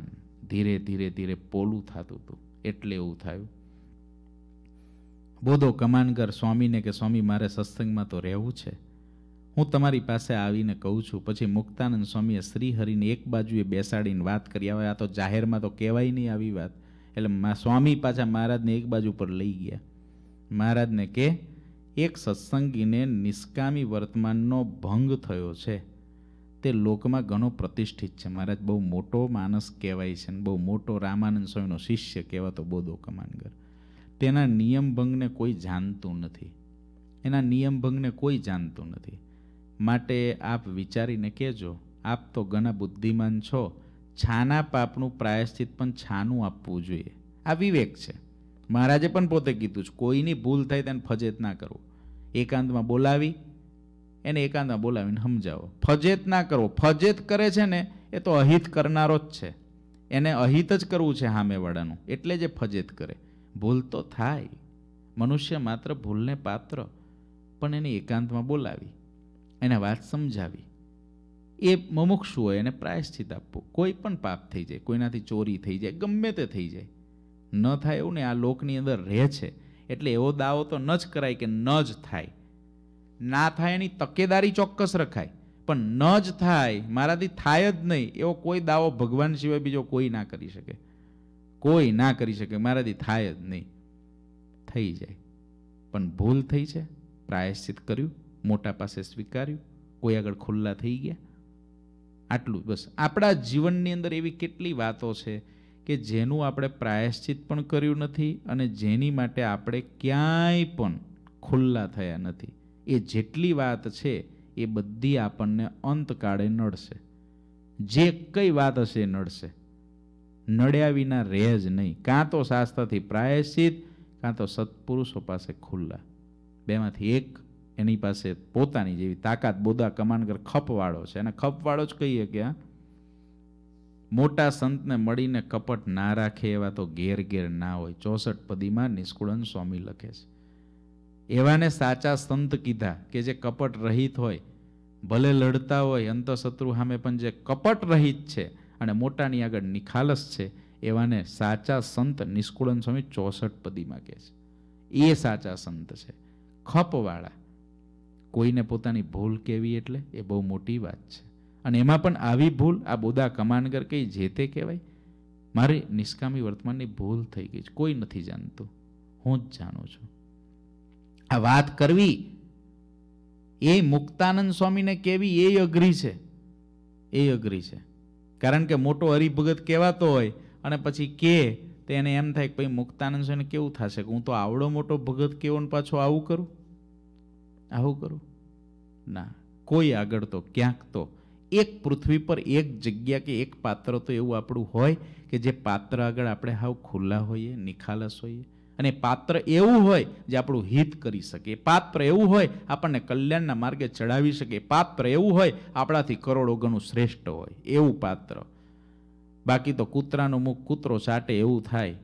ધીરે ધીરે ધીરે પોલું થતું હતું એટલે એવું થયું બોધો કમાનગર સ્વામીને કે સ્વામી મારે સત્સંગમાં તો રહેવું છે હું તમારી પાસે આવીને કહું છું પછી મુક્તાનંદ સ્વામીએ શ્રીહરિને એક બાજુએ બેસાડીને વાત કરી આવે આ તો જાહેરમાં તો કહેવાય નહીં આવી વાત એટલે સ્વામી પાછા મહારાજને એક બાજુ પર લઈ ગયા મહારાજને કે એક સત્સંગીને નિષ્કામી વર્તમાનનો ભંગ થયો છે તે લોકમાં ઘણો પ્રતિષ્ઠિત છે મહારાજ બહુ મોટો માણસ કહેવાય છે અને બહુ મોટો રામાનંદ સ્વામીનો શિષ્ય કહેવાતો બોધો કમાનગર તેના નિયમભંગને કોઈ જાણતું નથી એના નિયમભંગને કોઈ જાણતું નથી માટે આપ વિચારીને કહેજો આપ તો ઘણા બુદ્ધિમાન છો છાના પાપનું પ્રાયશ્ચિત પણ છાનું આપવું જોઈએ આ વિવેક છે મહારાજે પણ પોતે કીધું છે કોઈની ભૂલ થાય તેને ફજેત ના કરવો એકાંતમાં બોલાવી એને એકાંતમાં બોલાવીને સમજાવો ફજેત ના કરવો ફજેત કરે છે ને એ તો અહિત કરનારો જ છે એને અહિત જ કરવું છે સામેવાળાનું એટલે જે ફજેત કરે ભૂલ તો થાય મનુષ્ય માત્ર ભૂલને પાત્ર પણ એને એકાંતમાં બોલાવી એને વાત સમજાવી એ મુમુક્ષુ હોય એને પ્રાયશ્ચિત આપવું કોઈ પણ પાપ થઈ જાય કોઈનાથી ચોરી થઈ જાય ગમે તે થઈ જાય ન થાય એવું ને આ લોકની અંદર રહે છે એટલે એવો દાવો તો ન જ કરાય કે ન જ થાય ના થાય એની તકેદારી ચોક્કસ રખાય પણ ન જ થાય મારાથી થાય જ નહીં એવો કોઈ દાવો ભગવાન સિવાય બીજો કોઈ ના કરી શકે કોઈ ના કરી શકે મારાથી થાય જ નહીં થઈ જાય પણ ભૂલ થઈ છે પ્રાયશ્ચિત કર્યું મોટા પાસે સ્વીકાર્યું કોઈ આગળ ખુલ્લા થઈ ગયા આટલું બસ આપણા જીવનની અંદર એવી કેટલી વાતો છે કે જેનું આપણે પ્રાયશ્ચિત પણ કર્યું નથી અને જેની માટે આપણે ક્યાંય પણ ખુલ્લા થયા નથી એ જેટલી વાત છે એ બધી આપણને અંતકાળે નડશે જે કઈ વાત હશે એ નડશે નડ્યા વિના રહે જ નહીં કાં તો શાસ્ત્રથી પ્રાયશ્ચિત કાં તો સત્પુરુષો પાસે ખુલ્લા બેમાંથી એક એની પાસે પોતાની જેવી તાકાત બોદા કમાનગર ખપવાળો છે અને ખપવાળો જ કહીએ કે આ મોટા સંતને મળીને કપટ ના રાખે એવા તો ઘેર ઘેર ના હોય ચોસઠ પદીમાં નિષ્કુળન સ્વામી લખે છે એવાને સાચા સંત કીધા કે જે કપટ રહિત હોય ભલે લડતા હોય અંતઃશત્રુ સામે પણ જે કપટ રહિત છે અને મોટાની આગળ નિખાલસ છે એવાને સાચા સંત નિષ્કુળન સ્વામી ચોસઠ પદીમાં કહે છે એ સાચા સંત છે ખપવાળા કોઈને પોતાની ભૂલ કેવી એટલે એ બહુ મોટી વાત છે અને એમાં પણ આવી ભૂલ આ બોદા કમાનગર કઈ જે તે કહેવાય મારી નિષ્કામી વર્તમાનની ભૂલ થઈ ગઈ છે કોઈ નથી જાણતું હું જ જાણું છું આ વાત કરવી એ મુક્તાનંદ સ્વામીને કેવી એ અઘરી છે એ અઘરી છે કારણ કે મોટો હરિભગત કહેવાતો હોય અને પછી કે તો એને એમ થાય કે ભાઈ મુક્તાનંદ સ્વામીને કેવું થશે કે હું તો આવડો મોટો ભગત કેવો ને પાછો આવું કરું આવું કરું ના કોઈ આગળ તો ક્યાંક તો એક પૃથ્વી પર એક જગ્યા કે એક પાત્ર તો એવું આપણું હોય કે જે પાત્ર આગળ આપણે હાવ ખુલ્લા હોઈએ નિખાલસ હોઈએ અને પાત્ર એવું હોય જે આપણું હિત કરી શકે પાત્ર એવું હોય આપણને કલ્યાણના માર્ગે ચડાવી શકે પાત્ર એવું હોય આપણાથી કરોડો ગણું શ્રેષ્ઠ હોય એવું પાત્ર બાકી તો કૂતરાનું મુખ કૂતરો ચાટે એવું થાય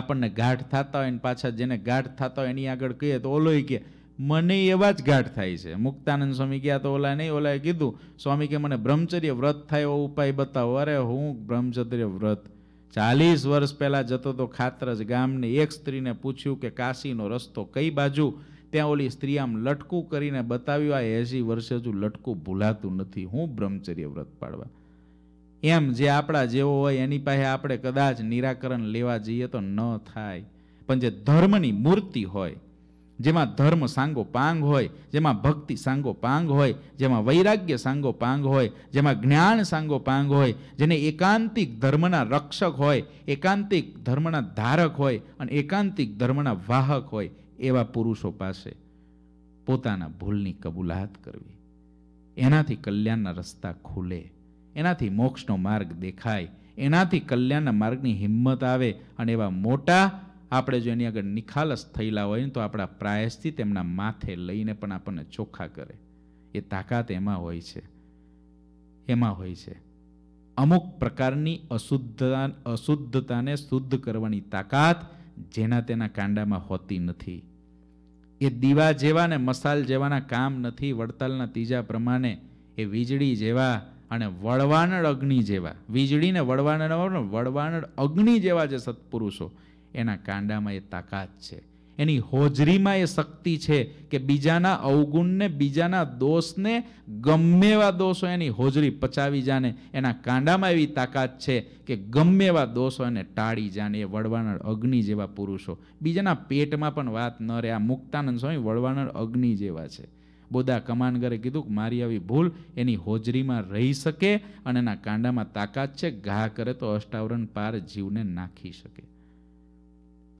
આપણને ગાઢ થતા હોય ને પાછા જેને ગાઢ થતા હોય એની આગળ કહીએ તો ઓલોય કે મને એવા જ ગાંઠ થાય છે મુક્તાનંદ સ્વામી ગયા તો ઓલા નહીં ઓલાએ કીધું સ્વામી કે મને બ્રહ્મચર્ય વ્રત થાય એવો ઉપાય બતાવો અરે હું બ્રહ્મચર્ય વ્રત ચાલીસ વર્ષ પહેલાં જતો તો જ ગામની એક સ્ત્રીને પૂછ્યું કે કાશીનો રસ્તો કઈ બાજુ ત્યાં ઓલી સ્ત્રી આમ લટકું કરીને બતાવ્યું આ એસી વર્ષે હજુ લટકું ભૂલાતું નથી હું બ્રહ્મચર્ય વ્રત પાડવા એમ જે આપણા જેવો હોય એની પાસે આપણે કદાચ નિરાકરણ લેવા જઈએ તો ન થાય પણ જે ધર્મની મૂર્તિ હોય જેમાં ધર્મ સાંગો પાંગ હોય જેમાં ભક્તિ સાંગો પાંગ હોય જેમાં વૈરાગ્ય સાંગો પાંગ હોય જેમાં જ્ઞાન સાંગો પાંગ હોય જેને એકાંતિક ધર્મના રક્ષક હોય એકાંતિક ધર્મના ધારક હોય અને એકાંતિક ધર્મના વાહક હોય એવા પુરુષો પાસે પોતાના ભૂલની કબૂલાત કરવી એનાથી કલ્યાણના રસ્તા ખુલે એનાથી મોક્ષનો માર્ગ દેખાય એનાથી કલ્યાણના માર્ગની હિંમત આવે અને એવા મોટા આપણે જો એની આગળ નિખાલસ થયેલા હોય ને તો આપણા પ્રાયસથી તેમના માથે લઈને પણ આપણને ચોખ્ખા કરે એ તાકાત એમાં હોય છે એમાં હોય છે અમુક પ્રકારની અશુદ્ધતા અશુદ્ધતાને શુદ્ધ કરવાની તાકાત જેના તેના કાંડામાં હોતી નથી એ દીવા જેવા ને મસાલ જેવાના કામ નથી વડતાલના ત્રીજા પ્રમાણે એ વીજળી જેવા અને વળવાનળ અગ્નિ જેવા વીજળીને વળવાનળ વળવાનળ અગ્નિ જેવા જે સત્પુરુષો એના કાંડામાં એ તાકાત છે એની હોજરીમાં એ શક્તિ છે કે બીજાના અવગુણને બીજાના દોષને ગમે એવા દોષો એની હોજરી પચાવી જાને એના કાંડામાં એવી તાકાત છે કે ગમે એવા દોષો એને ટાળી જાને એ વડવાનળ અગ્નિ જેવા પુરુષો બીજાના પેટમાં પણ વાત ન રહે આ મુક્તાનંદ સ્વામી વડવાનળ અગ્નિ જેવા છે બોદા કમાનગરે કીધું કે મારી આવી ભૂલ એની હોજરીમાં રહી શકે અને એના કાંડામાં તાકાત છે ઘા કરે તો અષ્ટાવરણ પાર જીવને નાખી શકે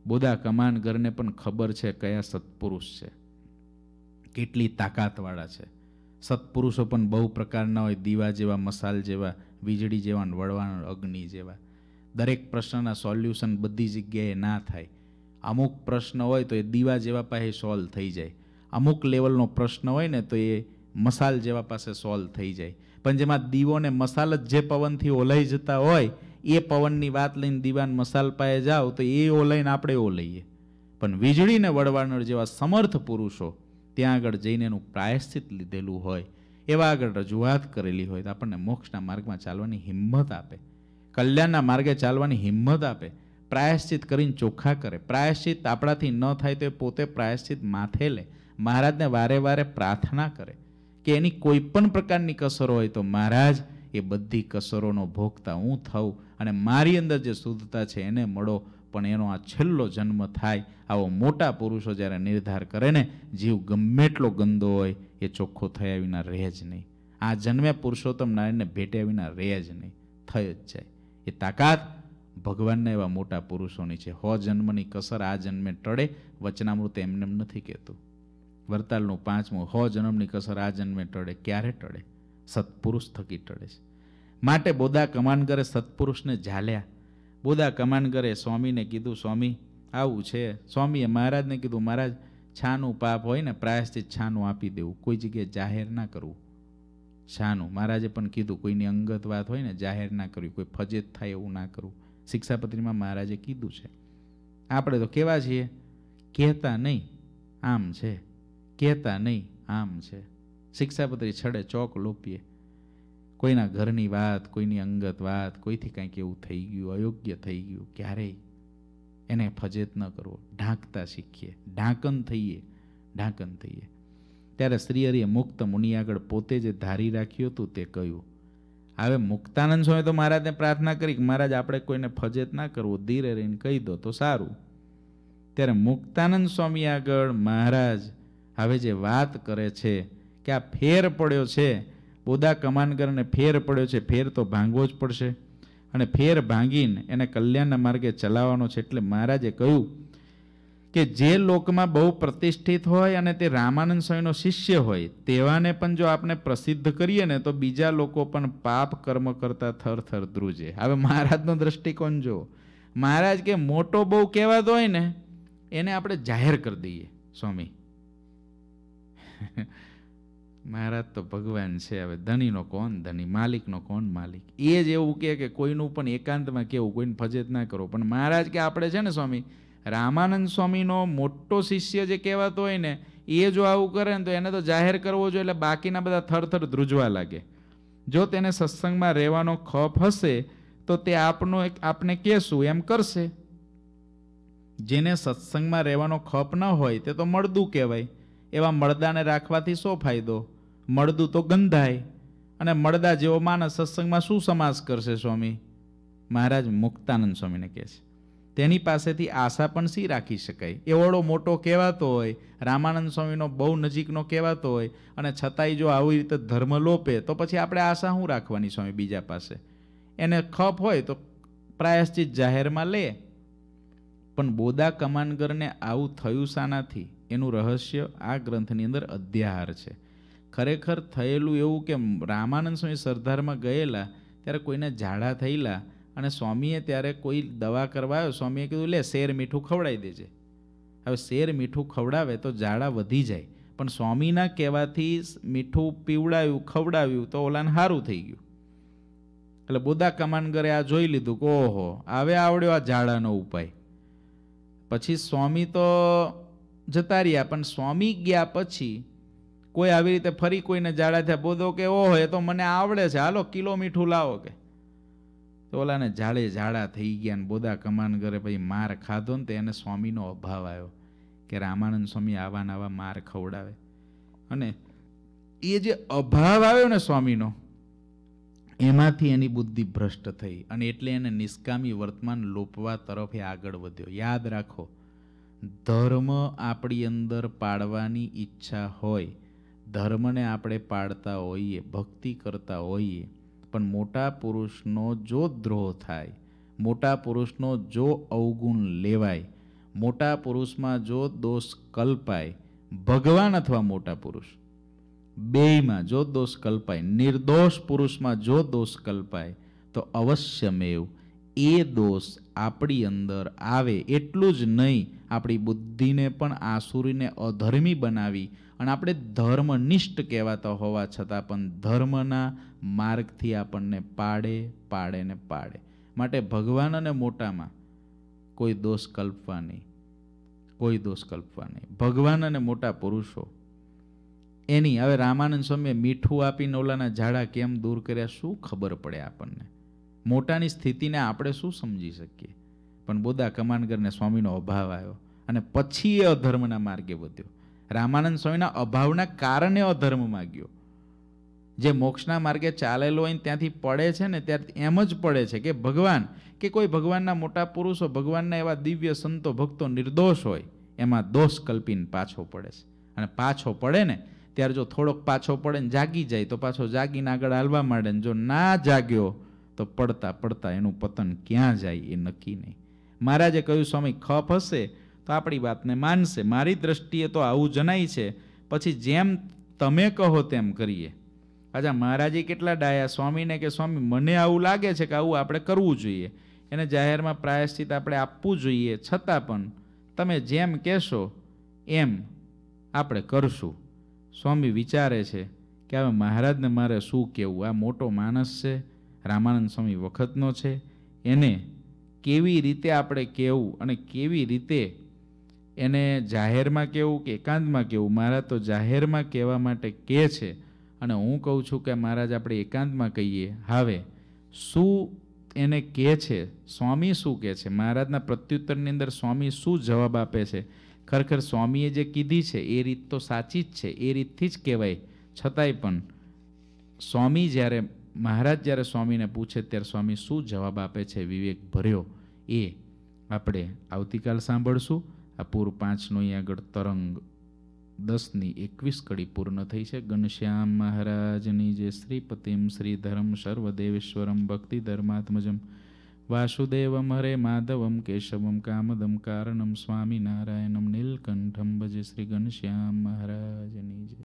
બોદા કમાન ઘરને પણ ખબર છે કયા સત્પુરુષ છે કેટલી તાકાતવાળા છે સત્પુરુષો પણ બહુ પ્રકારના હોય દીવા જેવા મસાલ જેવા વીજળી જેવા વળવાના અગ્નિ જેવા દરેક પ્રશ્નના સોલ્યુશન બધી જગ્યાએ ના થાય અમુક પ્રશ્ન હોય તો એ દીવા જેવા પાસે સોલ્વ થઈ જાય અમુક લેવલનો પ્રશ્ન હોય ને તો એ મસાલ જેવા પાસે સોલ્વ થઈ જાય પણ જેમાં દીવોને મસાલ જ જે પવનથી ઓલાઈ જતા હોય એ પવનની વાત લઈને દીવાન મસાલ મસાલપાએ જાઓ તો એ ઓલાઈને આપણે ઓ લઈએ પણ વીજળીને વળવાનર જેવા સમર્થ પુરુષો ત્યાં આગળ જઈને એનું પ્રાયશ્ચિત લીધેલું હોય એવા આગળ રજૂઆત કરેલી હોય તો આપણને મોક્ષના માર્ગમાં ચાલવાની હિંમત આપે કલ્યાણના માર્ગે ચાલવાની હિંમત આપે પ્રાયશ્ચિત કરીને ચોખ્ખા કરે પ્રાયશ્ચિત આપણાથી ન થાય તો એ પોતે પ્રાયશ્ચિત માથે લે મહારાજને વારે વારે પ્રાર્થના કરે કે એની કોઈ પણ પ્રકારની કસરો હોય તો મહારાજ એ બધી કસરોનો ભોગતા હું થઉં અને મારી અંદર જે શુદ્ધતા છે એને મળો પણ એનો આ છેલ્લો જન્મ થાય આવો મોટા પુરુષો જ્યારે નિર્ધાર કરે ને જીવ ગમે એટલો ગંદો હોય એ ચોખ્ખો થયા વિના રહે જ નહીં આ જન્મે પુરુષોત્તમ નારાયણને ભેટ્યા વિના રહે જ નહીં થઈ જ જાય એ તાકાત ભગવાનના એવા મોટા પુરુષોની છે હો જન્મની કસર આ જન્મે ટળે વચનામૃત એમને નથી કહેતું વર્તાલનું પાંચમું હો જન્મની કસર આ જન્મે ટળે ક્યારે ટળે સત્પુરુષ થકી ટળે છે માટે બોદા કમાનગરે સત્પુરુષને ઝાલ્યા બોદા કમાનગરે સ્વામીને કીધું સ્વામી આવું છે સ્વામીએ મહારાજને કીધું મહારાજ છાનું પાપ હોય ને પ્રાયશ્ચિત છાનું આપી દેવું કોઈ જગ્યાએ જાહેર ના કરવું છાનું મહારાજે પણ કીધું કોઈની અંગત વાત હોય ને જાહેર ના કરવી કોઈ ફજેત થાય એવું ના કરવું શિક્ષાપત્રીમાં મહારાજે કીધું છે આપણે તો કેવા છીએ કહેતા નહીં આમ છે કહેતા નહીં આમ છે શિક્ષાપત્રી છડે ચોક લોપીએ કોઈના ઘરની વાત કોઈની અંગત વાત કોઈથી કંઈક એવું થઈ ગયું અયોગ્ય થઈ ગયું ક્યારેય એને ફજેત ન કરવો ઢાંકતા શીખીએ ઢાંકન થઈએ ઢાંકન થઈએ ત્યારે શ્રીહરિએ મુક્ત મુનિ આગળ પોતે જે ધારી રાખ્યું હતું તે કહ્યું હવે મુક્તાનંદ સ્વામી તો મહારાજને પ્રાર્થના કરી કે મહારાજ આપણે કોઈને ફજેત ના કરવો ધીરે રહીને કહી દો તો સારું ત્યારે મુક્તાનંદ સ્વામી આગળ મહારાજ હવે જે વાત કરે છે કે આ ફેર પડ્યો છે બોદા કમાનગરને ફેર પડ્યો છે ફેર તો ભાંગવો જ પડશે અને ફેર ભાંગીને એને કલ્યાણના માર્ગે ચલાવવાનો છે એટલે મહારાજે કહ્યું કે જે લોકમાં બહુ પ્રતિષ્ઠિત હોય અને તે રામાનંદ સ્વામીનો શિષ્ય હોય તેવાને પણ જો આપણે પ્રસિદ્ધ કરીએ ને તો બીજા લોકો પણ પાપ કર્મ કરતા થર થર ધ્રુજે હવે મહારાજનો દ્રષ્ટિકોણ જો મહારાજ કે મોટો બહુ કહેવાતો હોય ને એને આપણે જાહેર કરી દઈએ સ્વામી મહારાજ તો ભગવાન છે હવે ધનીનો કોણ ધની માલિકનો કોણ માલિક એ જ એવું કહે કે કોઈનું પણ એકાંતમાં કેવું કોઈને ફજેત ના કરો પણ મહારાજ કે આપણે છે ને સ્વામી રામાનંદ સ્વામીનો મોટો શિષ્ય જે કહેવાતો હોય ને એ જો આવું કરે ને તો એને તો જાહેર કરવો જોઈએ એટલે બાકીના બધા થરથર ધ્રુજવા લાગે જો તેને સત્સંગમાં રહેવાનો ખપ હશે તો તે આપનો એક આપને કહેશું એમ કરશે જેને સત્સંગમાં રહેવાનો ખપ ન હોય તે તો મળદું કહેવાય એવા મળદાને રાખવાથી શો ફાયદો મળદું તો ગંધાય અને મળદા જેવો માણસ સત્સંગમાં શું સમાસ કરશે સ્વામી મહારાજ મુક્તાનંદ સ્વામીને કહે છે તેની પાસેથી આશા પણ શી રાખી શકાય એવડો મોટો કહેવાતો હોય રામાનંદ સ્વામીનો બહુ નજીકનો કહેવાતો હોય અને છતાંય જો આવી રીતે ધર્મ લોપે તો પછી આપણે આશા શું રાખવાની સ્વામી બીજા પાસે એને ખપ હોય તો પ્રાયશ્ચિત જાહેરમાં લે પણ બોદા કમાનગરને આવું થયું શાનાથી એનું રહસ્ય આ ગ્રંથની અંદર અધ્યાહાર છે ખરેખર થયેલું એવું કે રામાનંદ સ્વામી સરદારમાં ગયેલા ત્યારે કોઈને ઝાડા થયેલા અને સ્વામીએ ત્યારે કોઈ દવા કરવા આવ્યો સ્વામીએ કીધું લે શેર મીઠું ખવડાવી દેજે હવે શેર મીઠું ખવડાવે તો ઝાડા વધી જાય પણ સ્વામીના કહેવાથી મીઠું પીવડાવ્યું ખવડાવ્યું તો ઓલાને સારું થઈ ગયું એટલે બોદા કમાનગરે આ જોઈ લીધું કે ઓહો આવે આવડ્યો આ ઝાડાનો ઉપાય પછી સ્વામી તો જતા રહ્યા પણ સ્વામી ગયા પછી કોઈ આવી રીતે ફરી કોઈને જાડા થયા બોધો કે ઓહો એ તો મને આવડે છે હાલો કિલો મીઠું લાવો કે તો ઓલાને જાડે જાડા થઈ ગયા ને બોદા કમાન કરે પછી માર ખાધો ને તે એને સ્વામીનો અભાવ આવ્યો કે રામાનંદ સ્વામી આવા નવા માર ખવડાવે અને એ જે અભાવ આવ્યો ને સ્વામીનો એમાંથી એની બુદ્ધિ ભ્રષ્ટ થઈ અને એટલે એને નિષ્કામી વર્તમાન લોપવા તરફ એ આગળ વધ્યો યાદ રાખો ધર્મ આપણી અંદર પાડવાની ઈચ્છા હોય ધર્મને આપણે પાળતા હોઈએ ભક્તિ કરતા હોઈએ પણ મોટા પુરુષનો જો દ્રોહ થાય મોટા પુરુષનો જો અવગુણ લેવાય મોટા પુરુષમાં જો દોષ કલ્પાય ભગવાન અથવા મોટા પુરુષ બેયમાં જો દોષ કલ્પાય નિર્દોષ પુરુષમાં જો દોષ કલ્પાય તો અવશ્યમેવ એ દોષ આપણી અંદર આવે એટલું જ નહીં આપણી બુદ્ધિને પણ આસુરીને અધર્મી બનાવી અને આપણે ધર્મનિષ્ઠ કહેવાતા હોવા છતાં પણ ધર્મના માર્ગથી આપણને પાડે પાડે ને પાડે માટે ભગવાન અને મોટામાં કોઈ દોષ કલ્પવા નહીં કોઈ દોષ કલ્પવા નહીં ભગવાન અને મોટા પુરુષો એની હવે રામાનંદ સ્વામીએ મીઠું આપી નવલાના ઝાડા કેમ દૂર કર્યા શું ખબર પડે આપણને મોટાની સ્થિતિને આપણે શું સમજી શકીએ પણ બોદા કમાનગરને સ્વામીનો અભાવ આવ્યો અને પછી એ અધર્મના માર્ગે વધ્યો રામાનંદ સ્વામીના અભાવના કારણે અધર્મ માગ્યો જે મોક્ષના માર્ગે ચાલેલો હોય ત્યાંથી પડે છે ને ત્યારે એમ જ પડે છે કે ભગવાન કે કોઈ ભગવાનના મોટા પુરુષો ભગવાનના એવા દિવ્ય સંતો ભક્તો નિર્દોષ હોય એમાં દોષ કલ્પીને પાછો પડે છે અને પાછો પડે ને ત્યારે જો થોડોક પાછો પડે ને જાગી જાય તો પાછો જાગીને આગળ હાલવા માંડે ને જો ના જાગ્યો તો પડતા પડતા એનું પતન ક્યાં જાય એ નક્કી નહીં મહારાજે કહ્યું સ્વામી ખપ હશે તો આપણી વાતને માનશે મારી દ્રષ્ટિએ તો આવું જણાય છે પછી જેમ તમે કહો તેમ કરીએ પાછા મહારાજે કેટલા ડાયા સ્વામીને કે સ્વામી મને આવું લાગે છે કે આવું આપણે કરવું જોઈએ એને જાહેરમાં પ્રાયશ્ચિત આપણે આપવું જોઈએ છતાં પણ તમે જેમ કહેશો એમ આપણે કરશું સ્વામી વિચારે છે કે હવે મહારાજને મારે શું કહેવું આ મોટો માણસ છે રામાનંદ સ્વામી વખતનો છે એને કેવી રીતે આપણે કહેવું અને કેવી રીતે એને જાહેરમાં કહેવું કે એકાંતમાં કહેવું મારા તો જાહેરમાં કહેવા માટે કે છે અને હું કહું છું કે મહારાજ આપણે એકાંતમાં કહીએ હવે શું એને કહે છે સ્વામી શું કહે છે મહારાજના પ્રત્યુત્તરની અંદર સ્વામી શું જવાબ આપે છે ખરેખર સ્વામીએ જે કીધી છે એ રીત તો સાચી જ છે એ રીતથી જ કહેવાય છતાંય પણ સ્વામી જ્યારે મહારાજ જ્યારે સ્વામીને પૂછે ત્યારે સ્વામી શું જવાબ આપે છે વિવેક ભર્યો એ આપણે આવતીકાલ સાંભળશું આ પૂર પાંચનો આગળ તરંગ દસની એકવીસ કડી પૂર્ણ થઈ છે ઘનશ્યામ મહારાજની જે શ્રીપતિમ શ્રીધરમ સર્વદેવેશ્વરમ ભક્તિ ધર્માત્મજમ વાસુદેવમ હરે માધવમ કેશવમ કામદમ કારણમ સ્વામિનારાયણમ નીલકંઠમ ભજે શ્રી ઘનશ્યામ મહારાજની જય